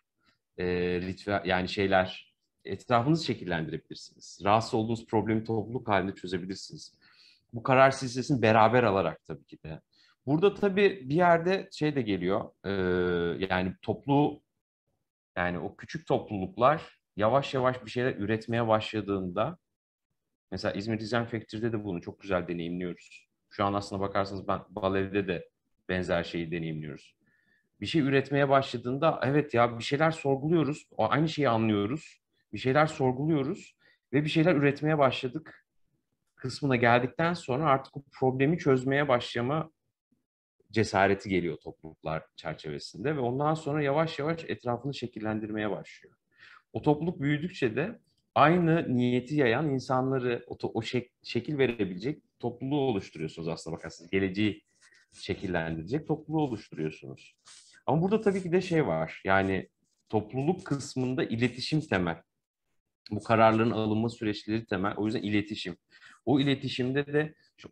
e, litva, yani şeyler, etrafınızı şekillendirebilirsiniz. Rahatsız olduğunuz problemi topluluk halinde çözebilirsiniz. Bu karar silsilesini beraber alarak tabii ki de. Burada tabii bir yerde şey de geliyor. E, yani toplu yani o küçük topluluklar yavaş yavaş bir şeyler üretmeye başladığında mesela İzmir Design Factory'de de bunu çok güzel deneyimliyoruz. Şu an aslına bakarsanız ben Balev'de de benzer şeyi deneyimliyoruz. Bir şey üretmeye başladığında evet ya bir şeyler sorguluyoruz. Aynı şeyi anlıyoruz. Bir şeyler sorguluyoruz ve bir şeyler üretmeye başladık kısmına geldikten sonra artık bu problemi çözmeye başlama cesareti geliyor topluluklar çerçevesinde ve ondan sonra yavaş yavaş etrafını şekillendirmeye başlıyor. O topluluk büyüdükçe de aynı niyeti yayan insanları o, o şek, şekil verebilecek topluluğu oluşturuyorsunuz aslında bakarsınız. Geleceği şekillendirecek topluluğu oluşturuyorsunuz. Ama burada tabii ki de şey var. Yani topluluk kısmında iletişim temel. Bu kararların alınma süreçleri temel. O yüzden iletişim. O iletişimde de çok,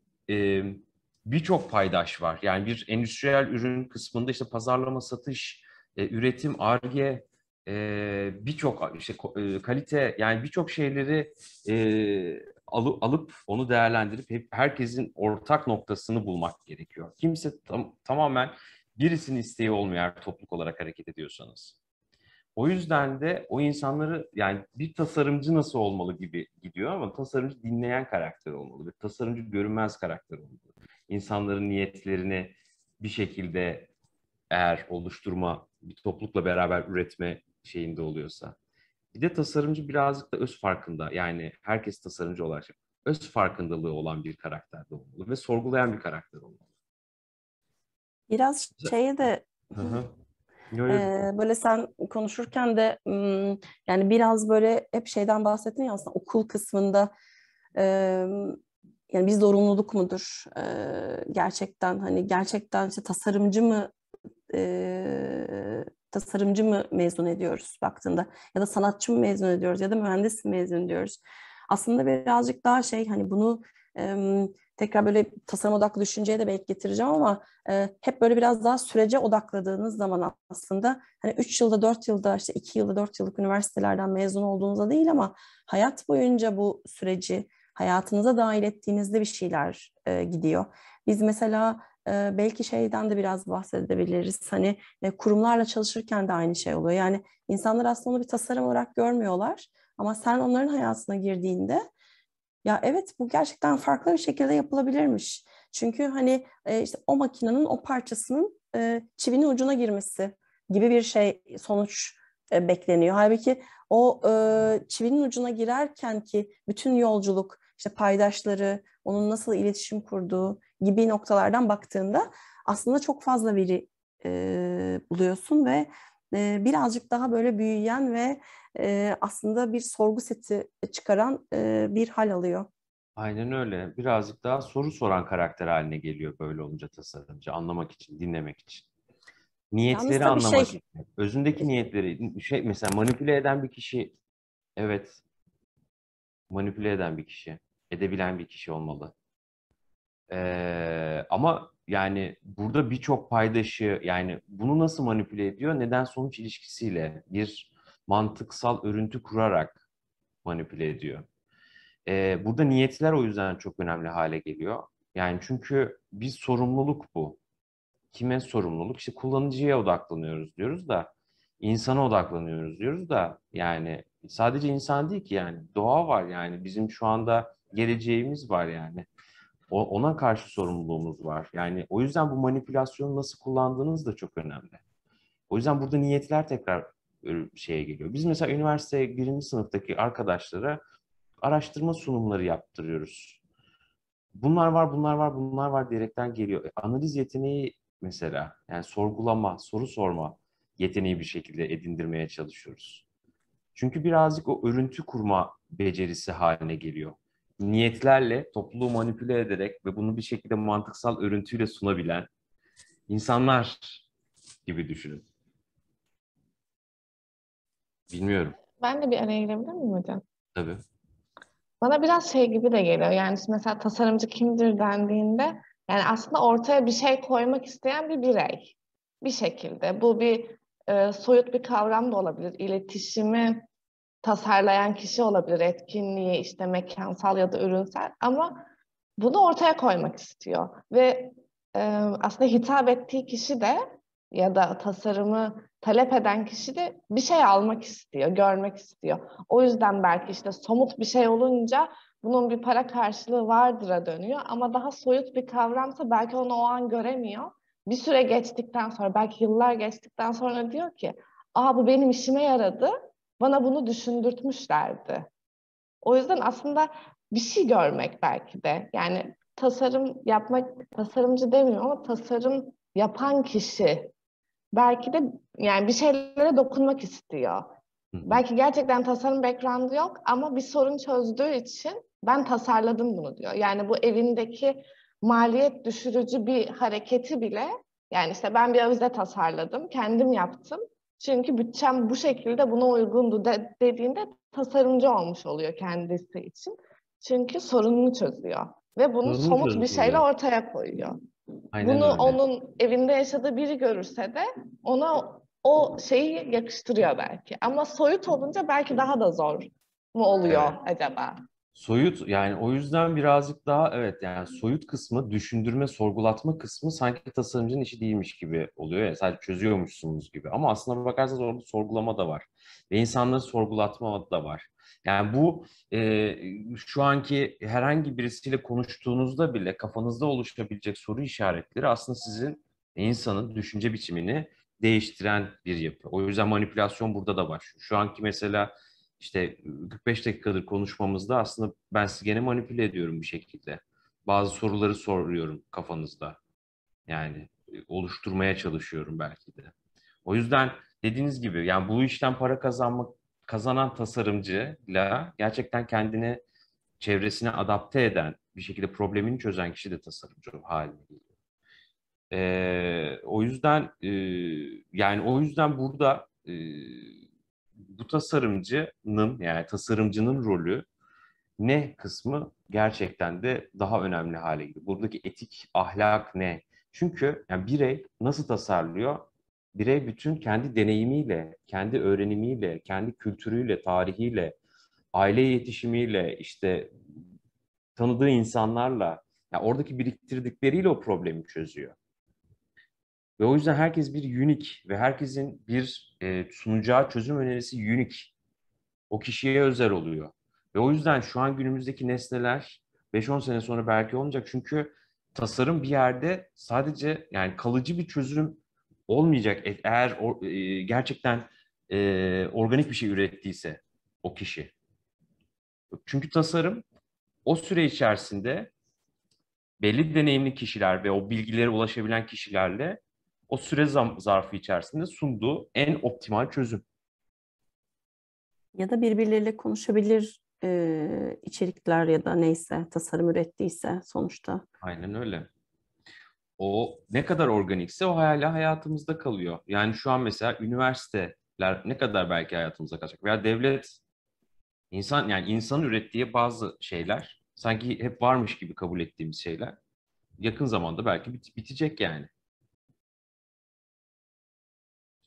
birçok paydaş var. Yani bir endüstriyel ürün kısmında işte pazarlama, satış, e, üretim, ARGE, e, birçok işte e, kalite yani birçok şeyleri e, alıp, alıp onu değerlendirip hep herkesin ortak noktasını bulmak gerekiyor. Kimse tam, tamamen birisinin isteği olmayan topluluk olarak hareket ediyorsanız. O yüzden de o insanları yani bir tasarımcı nasıl olmalı gibi gidiyor ama tasarımcı dinleyen karakter olmalı. Bir tasarımcı görünmez karakter olmalı insanların niyetlerini bir şekilde eğer oluşturma, bir toplulukla beraber üretme şeyinde oluyorsa. Bir de tasarımcı birazcık da öz farkında. Yani herkes tasarımcı olarak şey öz farkındalığı olan bir karakter de olmalı ve sorgulayan bir karakter olmalı. Biraz şeye de Ee, böyle sen konuşurken de yani biraz böyle hep şeyden bahsettin ya aslında okul kısmında yani bir zorunluluk mudur? E, gerçekten hani gerçekten işte tasarımcı mı e, tasarımcı mı mezun ediyoruz baktığında ya da sanatçı mı mezun ediyoruz ya da mühendis mi mezun ediyoruz? Aslında birazcık daha şey hani bunu e, tekrar böyle tasarım odaklı düşünceye de belki getireceğim ama e, hep böyle biraz daha sürece odakladığınız zaman aslında hani 3 yılda 4 yılda işte 2 yılda 4 yıllık üniversitelerden mezun olduğunuzda değil ama hayat boyunca bu süreci hayatınıza dahil ettiğinizde bir şeyler e, gidiyor. Biz mesela e, belki şeyden de biraz bahsedebiliriz. Hani e, kurumlarla çalışırken de aynı şey oluyor. Yani insanlar aslında onu bir tasarım olarak görmüyorlar ama sen onların hayatına girdiğinde ya evet bu gerçekten farklı bir şekilde yapılabilirmiş. Çünkü hani e, işte o makinenin o parçasının e, çivinin ucuna girmesi gibi bir şey sonuç e, bekleniyor. Halbuki o e, çivinin ucuna girerken ki bütün yolculuk işte paydaşları, onun nasıl iletişim kurduğu gibi noktalardan baktığında aslında çok fazla veri e, buluyorsun ve e, birazcık daha böyle büyüyen ve e, aslında bir sorgu seti çıkaran e, bir hal alıyor. Aynen öyle. Birazcık daha soru soran karakter haline geliyor böyle olunca tasarımcı. Anlamak için, dinlemek için. Niyetleri şey anlamak şey... için. Özündeki niyetleri. Şey, mesela manipüle eden bir kişi evet manipüle eden bir kişi, edebilen bir kişi olmalı. Ee, ama yani burada birçok paydaşı yani bunu nasıl manipüle ediyor? Neden sonuç ilişkisiyle bir mantıksal örüntü kurarak manipüle ediyor. Ee, burada niyetler o yüzden çok önemli hale geliyor. Yani çünkü bir sorumluluk bu. Kime sorumluluk? İşte kullanıcıya odaklanıyoruz diyoruz da insana odaklanıyoruz diyoruz da yani sadece insan değil ki yani. Doğa var yani. Bizim şu anda geleceğimiz var yani. O, ona karşı sorumluluğumuz var. Yani o yüzden bu manipülasyonu nasıl kullandığınız da çok önemli. O yüzden burada niyetler tekrar e, şeye geliyor. Biz mesela üniversite birinci sınıftaki arkadaşlara araştırma sunumları yaptırıyoruz. Bunlar var, bunlar var, bunlar var diyerekten geliyor. E, analiz yeteneği mesela, yani sorgulama, soru sorma yeteneği bir şekilde edindirmeye çalışıyoruz. Çünkü birazcık o örüntü kurma becerisi haline geliyor. Niyetlerle topluluğu manipüle ederek ve bunu bir şekilde mantıksal örüntüyle sunabilen insanlar gibi düşünün. Bilmiyorum. Ben de bir araya girebilir miyim hocam? Tabii. Bana biraz şey gibi de geliyor. Yani mesela tasarımcı kimdir dendiğinde yani aslında ortaya bir şey koymak isteyen bir birey. Bir şekilde bu bir e, soyut bir kavram da olabilir. İletişimi tasarlayan kişi olabilir, etkinliği işte mekansal ya da ürünsel ama bunu ortaya koymak istiyor ve e, aslında hitap ettiği kişi de ya da tasarımı talep eden kişi de bir şey almak istiyor, görmek istiyor. O yüzden belki işte somut bir şey olunca bunun bir para karşılığı vardır'a dönüyor ama daha soyut bir kavramsa belki onu o an göremiyor bir süre geçtikten sonra belki yıllar geçtikten sonra diyor ki aa bu benim işime yaradı bana bunu düşündürtmüşlerdi. O yüzden aslında bir şey görmek belki de yani tasarım yapmak tasarımcı demiyor ama tasarım yapan kişi belki de yani bir şeylere dokunmak istiyor. Belki gerçekten tasarım background'u yok ama bir sorun çözdüğü için ben tasarladım bunu diyor. Yani bu evindeki maliyet düşürücü bir hareketi bile yani işte ben bir avize tasarladım, kendim yaptım. Çünkü bütçem bu şekilde buna uygundu de, dediğinde tasarımcı olmuş oluyor kendisi için. Çünkü sorununu çözüyor ve bunu Sorun somut bir şeyle ortaya koyuyor. Aynen bunu öyle. onun evinde yaşadığı biri görürse de ona o şeyi yakıştırıyor belki. Ama soyut olunca belki daha da zor mu oluyor evet. acaba? Soyut yani o yüzden birazcık daha evet yani soyut kısmı, düşündürme, sorgulatma kısmı sanki tasarımcının işi değilmiş gibi oluyor. Yani sadece çözüyormuşsunuz gibi. Ama aslında bakarsanız orada sorgulama da var. Ve insanları sorgulatma da var. Yani bu e, şu anki herhangi birisiyle konuştuğunuzda bile kafanızda oluşabilecek soru işaretleri aslında sizin insanın düşünce biçimini değiştiren bir yapı. O yüzden manipülasyon burada da başlıyor Şu anki mesela işte 45 dakikadır konuşmamızda aslında ben sizi gene manipüle ediyorum bir şekilde. Bazı soruları soruyorum kafanızda. Yani oluşturmaya çalışıyorum belki de. O yüzden dediğiniz gibi yani bu işten para kazanmak kazanan tasarımcıyla gerçekten kendini çevresine adapte eden bir şekilde problemini çözen kişi de tasarımcı haline geliyor. Ee, o yüzden e, yani o yüzden burada e, bu tasarımcının yani tasarımcının rolü ne kısmı gerçekten de daha önemli hale geliyor. Buradaki etik, ahlak ne? Çünkü yani birey nasıl tasarlıyor? Birey bütün kendi deneyimiyle, kendi öğrenimiyle, kendi kültürüyle, tarihiyle, aile yetişimiyle, işte tanıdığı insanlarla, yani oradaki biriktirdikleriyle o problemi çözüyor. Ve o yüzden herkes bir unique ve herkesin bir e, sunacağı çözüm önerisi unique. O kişiye özel oluyor. Ve o yüzden şu an günümüzdeki nesneler 5-10 sene sonra belki olmayacak. Çünkü tasarım bir yerde sadece yani kalıcı bir çözüm olmayacak e, eğer o, e, gerçekten e, organik bir şey ürettiyse o kişi. Çünkü tasarım o süre içerisinde belli deneyimli kişiler ve o bilgilere ulaşabilen kişilerle o süre zarfı içerisinde sunduğu en optimal çözüm. Ya da birbirleriyle konuşabilir e, içerikler ya da neyse tasarım ürettiyse sonuçta. Aynen öyle. O ne kadar organikse o hayali hayatımızda kalıyor. Yani şu an mesela üniversiteler ne kadar belki hayatımıza kalacak veya devlet insan yani insan ürettiği bazı şeyler sanki hep varmış gibi kabul ettiğimiz şeyler yakın zamanda belki bit- bitecek yani.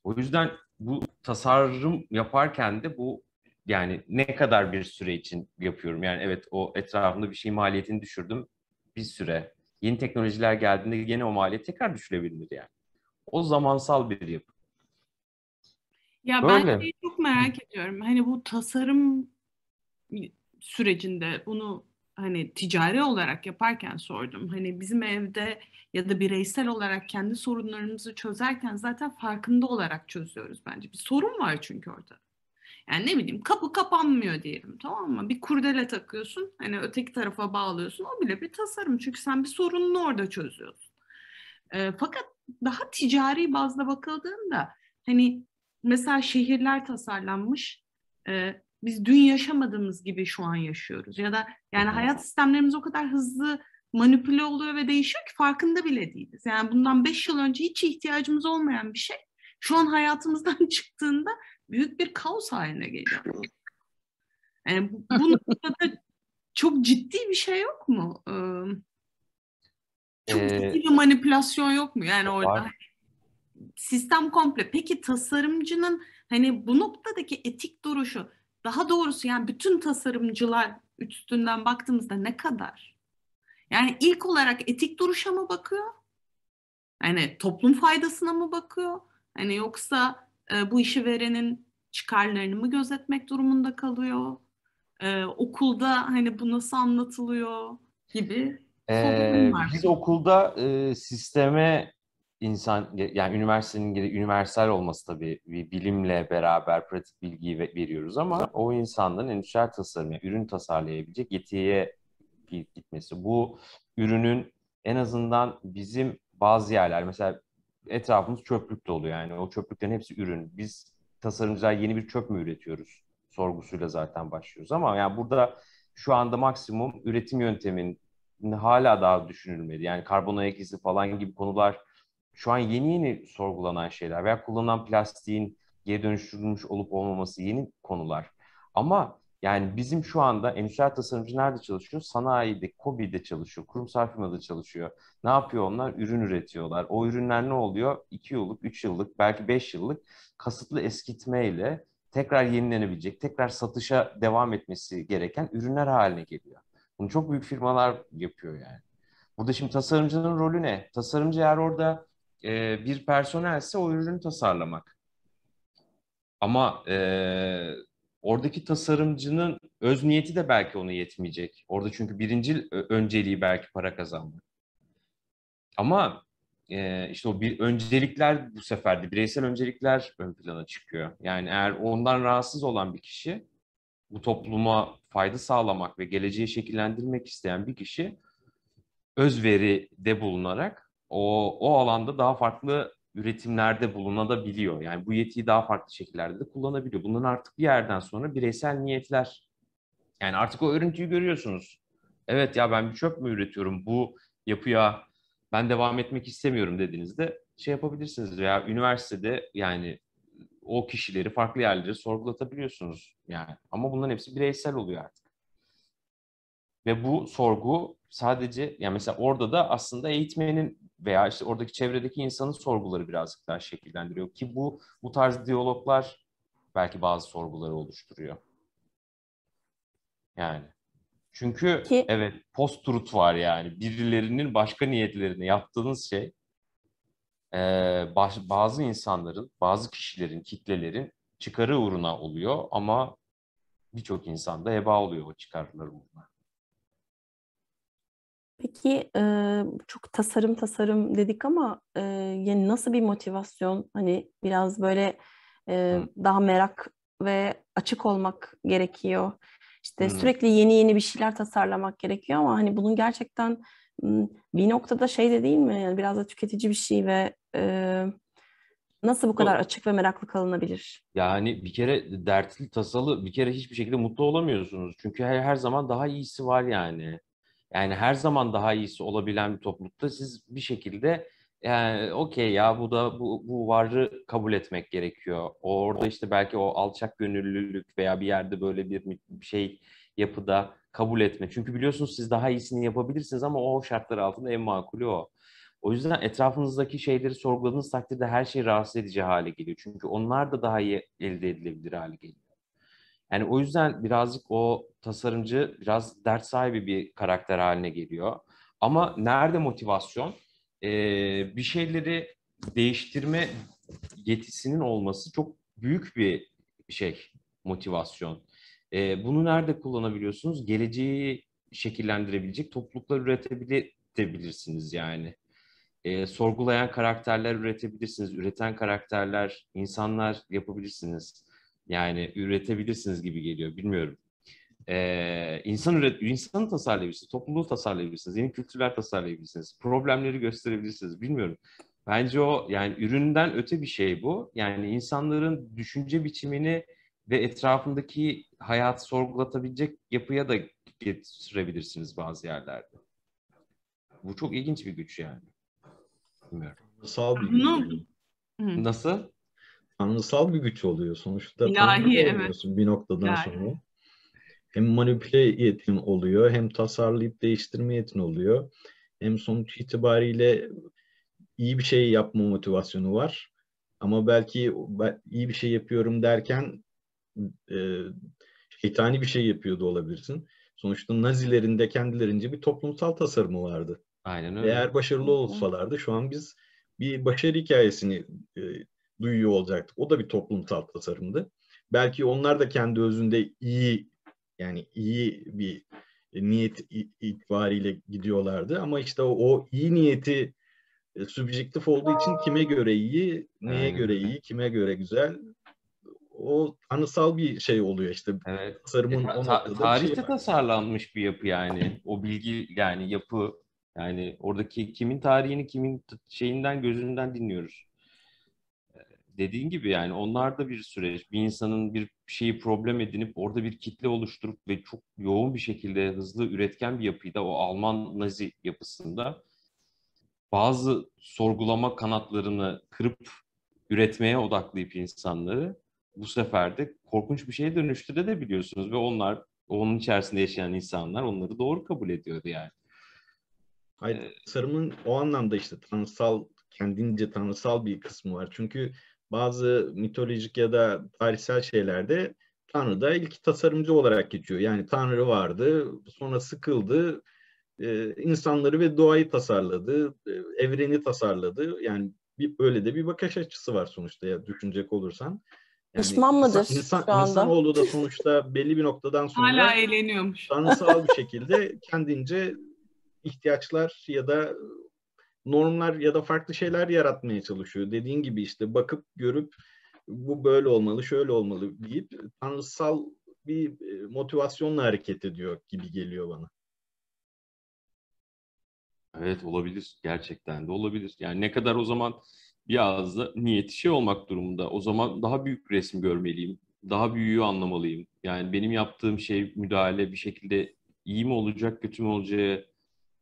O yüzden bu tasarım yaparken de bu yani ne kadar bir süre için yapıyorum. Yani evet o etrafında bir şey maliyetini düşürdüm bir süre. Yeni teknolojiler geldiğinde yine o maliyet tekrar düşülebilir yani. O zamansal bir yapı. Ya Böyle. ben şeyi çok merak ediyorum. Hani bu tasarım sürecinde bunu hani ticari olarak yaparken sordum. Hani bizim evde ya da bireysel olarak kendi sorunlarımızı çözerken zaten farkında olarak çözüyoruz bence. Bir sorun var çünkü orada. Yani ne bileyim kapı kapanmıyor diyelim tamam mı? Bir kurdele takıyorsun hani öteki tarafa bağlıyorsun o bile bir tasarım. Çünkü sen bir sorununu orada çözüyorsun. E, fakat daha ticari bazda bakıldığında hani mesela şehirler tasarlanmış e, biz dün yaşamadığımız gibi şu an yaşıyoruz. Ya da yani hayat sistemlerimiz o kadar hızlı manipüle oluyor ve değişiyor ki farkında bile değiliz. Yani bundan beş yıl önce hiç ihtiyacımız olmayan bir şey şu an hayatımızdan çıktığında büyük bir kaos haline geliyor. Yani bu, bu noktada çok ciddi bir şey yok mu? Ee, çok ee, ciddi bir manipülasyon yok mu? Yani orada hani sistem komple. Peki tasarımcının hani bu noktadaki etik duruşu daha doğrusu yani bütün tasarımcılar üstünden baktığımızda ne kadar? Yani ilk olarak etik duruşa mı bakıyor? Yani toplum faydasına mı bakıyor? Yani yoksa e, bu işi verenin çıkarlarını mı gözetmek durumunda kalıyor? E, okulda hani bu nasıl anlatılıyor gibi ee, Biz okulda e, sisteme insan yani üniversitenin üniversal olması tabii bir bilimle beraber pratik bilgiyi veriyoruz ama o insanların endüstriyel tasarım, yani ürün tasarlayabilecek yetiye gitmesi. Bu ürünün en azından bizim bazı yerler mesela etrafımız çöplük dolu yani o çöplüklerin hepsi ürün. Biz tasarımcılar yeni bir çöp mü üretiyoruz sorgusuyla zaten başlıyoruz ama yani burada şu anda maksimum üretim yönteminin hala daha düşünülmedi. Yani karbon ayak izi falan gibi konular şu an yeni yeni sorgulanan şeyler veya kullanılan plastiğin geri dönüştürülmüş olup olmaması yeni konular. Ama yani bizim şu anda endüstriyel tasarımcı nerede çalışıyor? Sanayide, KOBİ'de çalışıyor, kurumsal firmada çalışıyor. Ne yapıyor onlar? Ürün üretiyorlar. O ürünler ne oluyor? 2 yıllık, 3 yıllık, belki 5 yıllık kasıtlı eskitmeyle tekrar yenilenebilecek, tekrar satışa devam etmesi gereken ürünler haline geliyor. Bunu çok büyük firmalar yapıyor yani. Burada şimdi tasarımcının rolü ne? Tasarımcı eğer orada e, bir personelse o ürünü tasarlamak. Ama e, oradaki tasarımcının öz niyeti de belki ona yetmeyecek. Orada çünkü birinci e, önceliği belki para kazanmak. Ama e, işte o bir öncelikler bu seferde bireysel öncelikler ön plana çıkıyor. Yani eğer ondan rahatsız olan bir kişi bu topluma fayda sağlamak ve geleceği şekillendirmek isteyen bir kişi özveri de bulunarak o, o alanda daha farklı üretimlerde bulunabiliyor. Yani bu yetiyi daha farklı şekillerde de kullanabiliyor. Bunların artık bir yerden sonra bireysel niyetler. Yani artık o örüntüyü görüyorsunuz. Evet ya ben bir çöp mü üretiyorum bu yapıya ben devam etmek istemiyorum dediğinizde şey yapabilirsiniz veya üniversitede yani o kişileri farklı yerlere sorgulatabiliyorsunuz yani. Ama bunların hepsi bireysel oluyor artık. Ve bu sorgu sadece yani mesela orada da aslında eğitmenin veya işte oradaki çevredeki insanın sorguları birazcık daha şekillendiriyor ki bu bu tarz diyaloglar belki bazı sorguları oluşturuyor. Yani çünkü ki... evet post truth var yani birilerinin başka niyetlerini yaptığınız şey e, baş, bazı insanların, bazı kişilerin, kitlelerin çıkarı uğruna oluyor ama birçok insanda heba oluyor o çıkarlar uğruna. Peki e, çok tasarım tasarım dedik ama e, yani nasıl bir motivasyon hani biraz böyle e, daha merak ve açık olmak gerekiyor. İşte hmm. sürekli yeni yeni bir şeyler tasarlamak gerekiyor ama hani bunun gerçekten bir noktada şey de değil mi? Yani biraz da tüketici bir şey ve e, nasıl bu kadar açık ve meraklı kalınabilir? Yani bir kere dertli tasalı bir kere hiçbir şekilde mutlu olamıyorsunuz. Çünkü her, her zaman daha iyisi var yani. Yani her zaman daha iyisi olabilen bir toplulukta siz bir şekilde yani okey ya bu da bu, bu varı kabul etmek gerekiyor. Orada işte belki o alçak gönüllülük veya bir yerde böyle bir şey yapıda kabul etme. Çünkü biliyorsunuz siz daha iyisini yapabilirsiniz ama o şartlar altında en makulü o. O yüzden etrafınızdaki şeyleri sorguladığınız takdirde her şey rahatsız edici hale geliyor. Çünkü onlar da daha iyi elde edilebilir hale geliyor. Yani o yüzden birazcık o tasarımcı biraz dert sahibi bir karakter haline geliyor. Ama nerede motivasyon? Ee, bir şeyleri değiştirme yetisinin olması çok büyük bir şey, motivasyon. Ee, bunu nerede kullanabiliyorsunuz? Geleceği şekillendirebilecek topluluklar üretebilirsiniz yani. Ee, sorgulayan karakterler üretebilirsiniz, üreten karakterler, insanlar yapabilirsiniz yani üretebilirsiniz gibi geliyor. Bilmiyorum. Ee, insan üret, insanı tasarlayabilirsiniz, topluluğu tasarlayabilirsiniz, yeni kültürler tasarlayabilirsiniz, problemleri gösterebilirsiniz. Bilmiyorum. Bence o yani üründen öte bir şey bu. Yani insanların düşünce biçimini ve etrafındaki hayatı sorgulatabilecek yapıya da getirebilirsiniz bazı yerlerde. Bu çok ilginç bir güç yani. Bilmiyorum. Sağ bir Nasıl? tanrısal bir güç oluyor sonuçta. İlahi evet. Bir noktadan yani. sonra. Hem manipüle yetin oluyor hem tasarlayıp değiştirme yetin oluyor. Hem sonuç itibariyle iyi bir şey yapma motivasyonu var. Ama belki iyi bir şey yapıyorum derken e, şeytani bir şey yapıyordu olabilirsin. Sonuçta Nazilerinde kendilerince bir toplumsal tasarımı vardı. Aynen öyle. Eğer başarılı olsalardı şu an biz bir başarı hikayesini e, duyuyor olacaktık. O da bir toplumsal tasarımdı. Belki onlar da kendi özünde iyi yani iyi bir niyet itibariyle gidiyorlardı ama işte o, o iyi niyeti e, subjektif olduğu için kime göre iyi, neye Aynen. göre iyi, kime göre güzel o anısal bir şey oluyor işte. Evet. Tasarımın e, ta- tarihte şey tasarlanmış bir yapı yani. O bilgi yani yapı yani oradaki kimin tarihini kimin şeyinden gözünden dinliyoruz dediğin gibi yani onlar da bir süreç. Bir insanın bir şeyi problem edinip orada bir kitle oluşturup ve çok yoğun bir şekilde hızlı üretken bir yapıyla o Alman Nazi yapısında bazı sorgulama kanatlarını kırıp üretmeye odaklayıp insanları bu sefer de korkunç bir şeye dönüştürebiliyorsunuz ve onlar onun içerisinde yaşayan insanlar onları doğru kabul ediyordu yani. Hayır, ee, tasarımın o anlamda işte tanrısal, kendince tanrısal bir kısmı var. Çünkü bazı mitolojik ya da tarihsel şeylerde Tanrı da ilk tasarımcı olarak geçiyor. Yani Tanrı vardı, sonra sıkıldı, e, insanları ve doğayı tasarladı, e, evreni tasarladı. Yani bir, öyle de bir bakış açısı var sonuçta ya düşünecek olursan. Yani Pişman mıdır insan, şu anda? İnsanoğlu da sonuçta belli bir noktadan sonra hala eğleniyormuş. Tanrısal bir şekilde kendince ihtiyaçlar ya da normlar ya da farklı şeyler yaratmaya çalışıyor. Dediğin gibi işte bakıp görüp bu böyle olmalı, şöyle olmalı deyip tanrısal bir e, motivasyonla hareket ediyor gibi geliyor bana. Evet olabilir. Gerçekten de olabilir. Yani ne kadar o zaman biraz da niyeti şey olmak durumunda. O zaman daha büyük resim görmeliyim. Daha büyüğü anlamalıyım. Yani benim yaptığım şey müdahale bir şekilde iyi mi olacak, kötü mü olacağı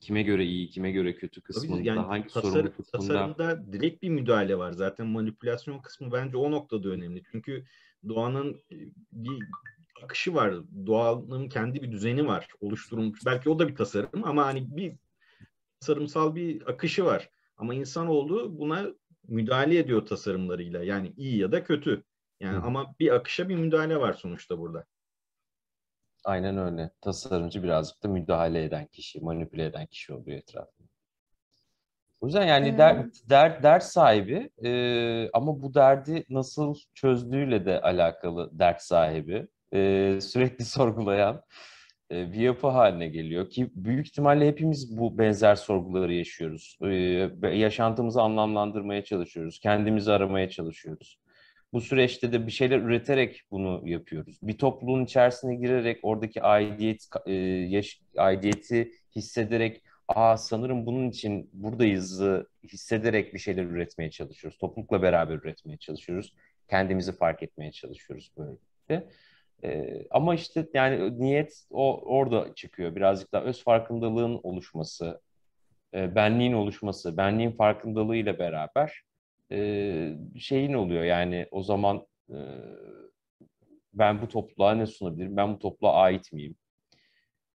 kime göre iyi, kime göre kötü kısmında, Tabii, yani hangi tasar, sorumlu kısmında. Tasarımda direkt bir müdahale var zaten. Manipülasyon kısmı bence o noktada önemli. Çünkü doğanın e, bir akışı var. Doğanın kendi bir düzeni var. Oluşturulmuş. Belki o da bir tasarım ama hani bir tasarımsal bir akışı var. Ama insanoğlu buna müdahale ediyor tasarımlarıyla. Yani iyi ya da kötü. Yani Hı. ama bir akışa bir müdahale var sonuçta burada. Aynen öyle. Tasarımcı birazcık da müdahale eden kişi, manipüle eden kişi oluyor etrafında. O yüzden yani hmm. der, der, dert sahibi e, ama bu derdi nasıl çözdüğüyle de alakalı dert sahibi. E, sürekli sorgulayan e, bir yapı haline geliyor ki büyük ihtimalle hepimiz bu benzer sorguları yaşıyoruz. E, yaşantımızı anlamlandırmaya çalışıyoruz, kendimizi aramaya çalışıyoruz bu süreçte de bir şeyler üreterek bunu yapıyoruz. Bir topluluğun içerisine girerek oradaki aidiyet e, yaş, aidiyeti hissederek aa sanırım bunun için buradayız hissederek bir şeyler üretmeye çalışıyoruz. Toplulukla beraber üretmeye çalışıyoruz. Kendimizi fark etmeye çalışıyoruz böylelikle. Ee, ama işte yani niyet o orada çıkıyor. Birazcık daha öz farkındalığın oluşması, e, benliğin oluşması, benliğin farkındalığıyla beraber e, şeyin oluyor yani o zaman e, ben bu topluluğa ne sunabilirim, ben bu topluluğa ait miyim?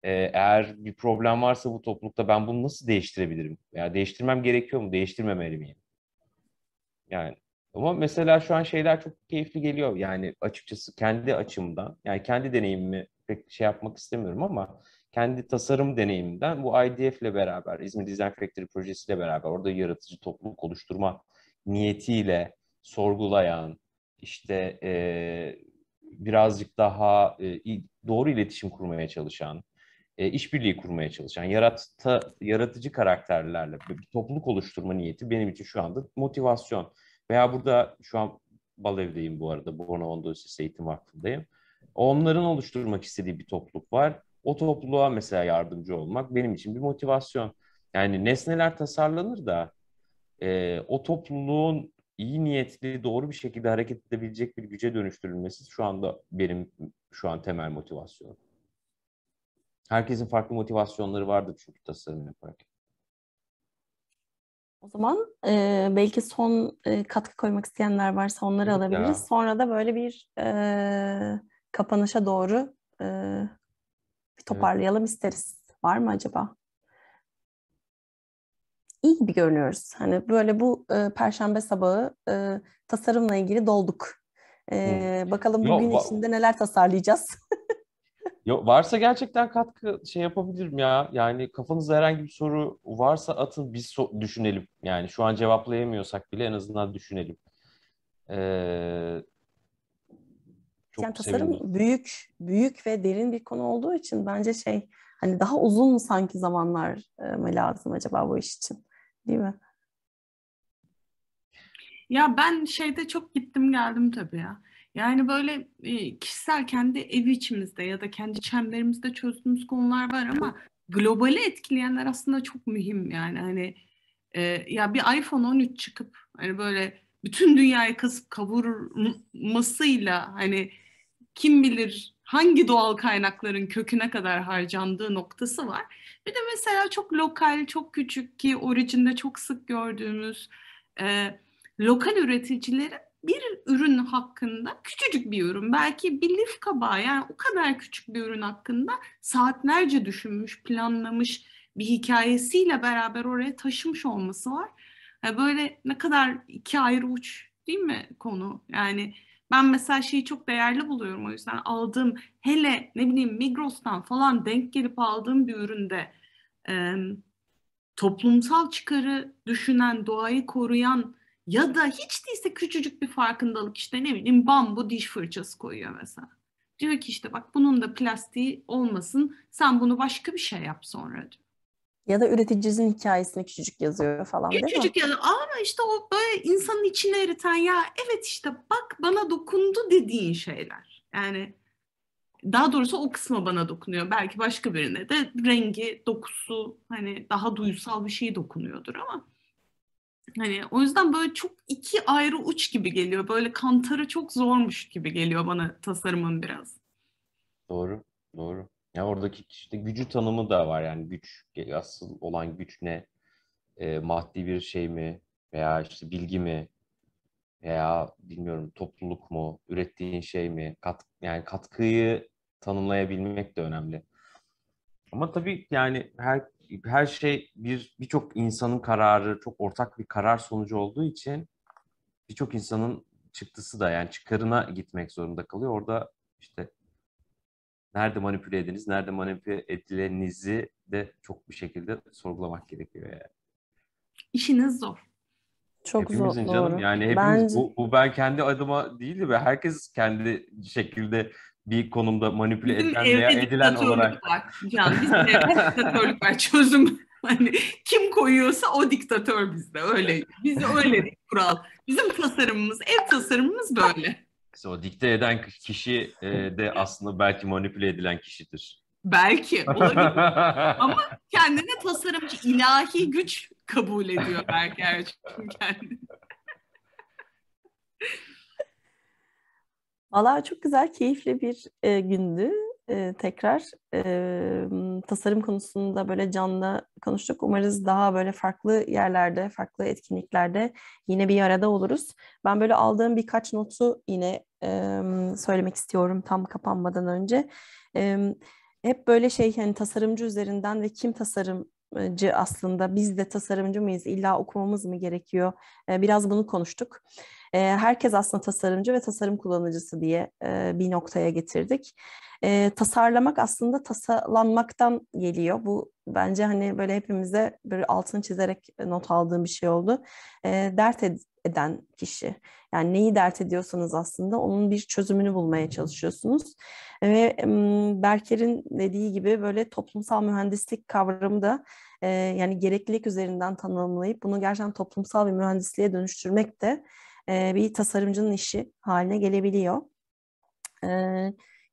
E, eğer bir problem varsa bu toplulukta ben bunu nasıl değiştirebilirim? Ya yani değiştirmem gerekiyor mu, değiştirmemeli miyim? Yani ama mesela şu an şeyler çok keyifli geliyor. Yani açıkçası kendi açımdan, yani kendi deneyimimi pek şey yapmak istemiyorum ama kendi tasarım deneyimimden bu IDF ile beraber, İzmir Design Factory projesiyle beraber orada yaratıcı topluluk oluşturma niyetiyle sorgulayan, işte e, birazcık daha e, doğru iletişim kurmaya çalışan, e, işbirliği kurmaya çalışan, yarata, yaratıcı karakterlerle bir topluluk oluşturma niyeti benim için şu anda motivasyon. Veya burada şu an Balev'deyim bu arada, Bornova'nda Üniversitesi Eğitim Vakfı'ndayım. Onların oluşturmak istediği bir topluluk var. O topluluğa mesela yardımcı olmak benim için bir motivasyon. Yani nesneler tasarlanır da e, o topluluğun iyi niyetli, doğru bir şekilde hareket edebilecek bir güce dönüştürülmesi şu anda benim şu an temel motivasyonum. Herkesin farklı motivasyonları vardır çünkü tasarım yaparken. O zaman e, belki son e, katkı koymak isteyenler varsa onları alabiliriz. Ya. Sonra da böyle bir e, kapanışa doğru e, bir toparlayalım evet. isteriz. Var mı acaba? iyi gibi görünüyoruz. Hani böyle bu e, perşembe sabahı e, tasarımla ilgili dolduk. E, Bakalım bugün Yo, içinde neler tasarlayacağız. Yo, varsa gerçekten katkı şey yapabilirim ya. Yani kafanızda herhangi bir soru varsa atın biz so- düşünelim. Yani şu an cevaplayamıyorsak bile en azından düşünelim. Ee, çok yani tasarım sevindim. büyük, büyük ve derin bir konu olduğu için bence şey hani daha uzun sanki zamanlar e, mı lazım acaba bu iş için? Değil mi? Ya ben şeyde çok gittim geldim tabii ya. Yani böyle e, kişisel kendi evi içimizde ya da kendi çemberimizde çözdüğümüz konular var ama globali etkileyenler aslında çok mühim yani hani e, ya bir iPhone 13 çıkıp hani böyle bütün dünyayı kasıp kavurmasıyla hani kim bilir hangi doğal kaynakların köküne kadar harcandığı noktası var. Bir de mesela çok lokal, çok küçük ki orijinde çok sık gördüğümüz e, lokal üreticilerin bir ürün hakkında küçücük bir ürün belki bir lif kabağı yani o kadar küçük bir ürün hakkında saatlerce düşünmüş, planlamış bir hikayesiyle beraber oraya taşımış olması var. Yani e, böyle ne kadar iki ayrı uç değil mi konu? Yani ben mesela şeyi çok değerli buluyorum o yüzden aldığım hele ne bileyim Migros'tan falan denk gelip aldığım bir üründe e, toplumsal çıkarı düşünen, doğayı koruyan ya da hiç değilse küçücük bir farkındalık işte ne bileyim bambu diş fırçası koyuyor mesela. Diyor ki işte bak bunun da plastiği olmasın sen bunu başka bir şey yap sonra diyor. Ya da üreticinin hikayesini küçücük yazıyor falan değil mi? küçücük mi? yazıyor ama işte o böyle insanın içine eriten ya evet işte bak bana dokundu dediğin şeyler. Yani daha doğrusu o kısma bana dokunuyor. Belki başka birine de rengi, dokusu hani daha duysal bir şey dokunuyordur ama hani o yüzden böyle çok iki ayrı uç gibi geliyor. Böyle kantarı çok zormuş gibi geliyor bana tasarımın biraz. Doğru, doğru. Yani oradaki işte gücü tanımı da var yani güç e, asıl olan güç ne? E, maddi bir şey mi veya işte bilgi mi veya bilmiyorum topluluk mu ürettiğin şey mi kat yani katkıyı tanımlayabilmek de önemli. Ama tabii yani her her şey bir birçok insanın kararı çok ortak bir karar sonucu olduğu için birçok insanın çıktısı da yani çıkarına gitmek zorunda kalıyor. Orada işte nerede manipüle ediniz, nerede manipüle edilenizi de çok bir şekilde sorgulamak gerekiyor yani. İşiniz zor. Çok Hepimizin zor. canım doğru. yani hepimiz Bence... bu, bu ben kendi adıma değil de herkes kendi şekilde bir konumda manipüle edilen veya edilen olarak. Var. Yani bizim evde diktatörlük var çözüm. Hani kim koyuyorsa o diktatör bizde öyle. Bizde öyle bir kural. Bizim tasarımımız, ev tasarımımız böyle. İşte o dikte eden kişi e, de aslında belki manipüle edilen kişidir. Belki olabilir. Ama kendini tasarımcı ilahi güç kabul ediyor belki Erçin şey kendini. Valla çok güzel, keyifli bir e, gündü. E, tekrar e, tasarım konusunda böyle canlı konuştuk. Umarız daha böyle farklı yerlerde, farklı etkinliklerde yine bir arada oluruz. Ben böyle aldığım birkaç notu yine e, söylemek istiyorum tam kapanmadan önce. E, hep böyle şey hani tasarımcı üzerinden ve kim tasarımcı aslında biz de tasarımcı mıyız illa okumamız mı gerekiyor biraz bunu konuştuk e, herkes aslında tasarımcı ve tasarım kullanıcısı diye e, bir noktaya getirdik. E, tasarlamak aslında tasalanmaktan geliyor. Bu bence hani böyle hepimize bir altını çizerek not aldığım bir şey oldu. E, dert ed- eden kişi. Yani neyi dert ediyorsanız aslında onun bir çözümünü bulmaya çalışıyorsunuz. Ve Berker'in dediği gibi böyle toplumsal mühendislik kavramı da e, yani gereklilik üzerinden tanımlayıp bunu gerçekten toplumsal bir mühendisliğe dönüştürmek de e, bir tasarımcının işi haline gelebiliyor. E,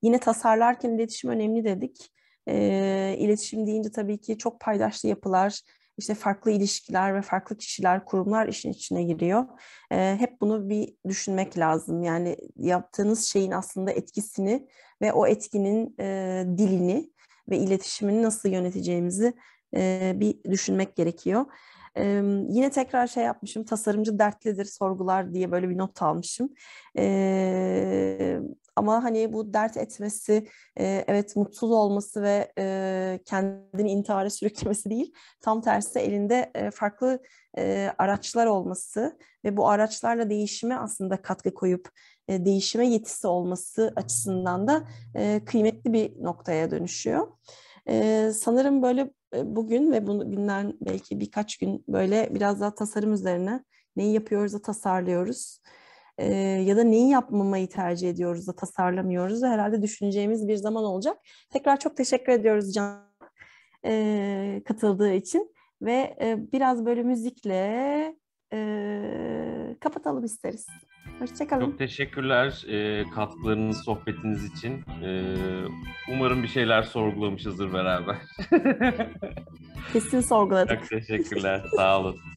yine tasarlarken iletişim önemli dedik. E, iletişim deyince tabii ki çok paydaşlı yapılar, işte farklı ilişkiler ve farklı kişiler, kurumlar işin içine giriyor. hep bunu bir düşünmek lazım. Yani yaptığınız şeyin aslında etkisini ve o etkinin dilini ve iletişimini nasıl yöneteceğimizi bir düşünmek gerekiyor. Ee, yine tekrar şey yapmışım, tasarımcı dertlidir sorgular diye böyle bir not almışım. Ee, ama hani bu dert etmesi, e, evet mutsuz olması ve e, kendini intihara sürüklemesi değil, tam tersi elinde e, farklı e, araçlar olması ve bu araçlarla değişime aslında katkı koyup e, değişime yetisi olması açısından da e, kıymetli bir noktaya dönüşüyor. E, sanırım böyle bugün ve bunu günden belki birkaç gün böyle biraz daha tasarım üzerine neyi yapıyoruz da tasarlıyoruz e, ya da neyi yapmamayı tercih ediyoruz da tasarlamıyoruz da herhalde düşüneceğimiz bir zaman olacak. Tekrar çok teşekkür ediyoruz Can e, katıldığı için ve e, biraz böyle müzikle e, kapatalım isteriz. Hoşçakalın. Çok teşekkürler e, katkılarınız, sohbetiniz için. E, umarım bir şeyler sorgulamışızdır beraber. Kesin sorguladık. Çok teşekkürler. Sağ olun.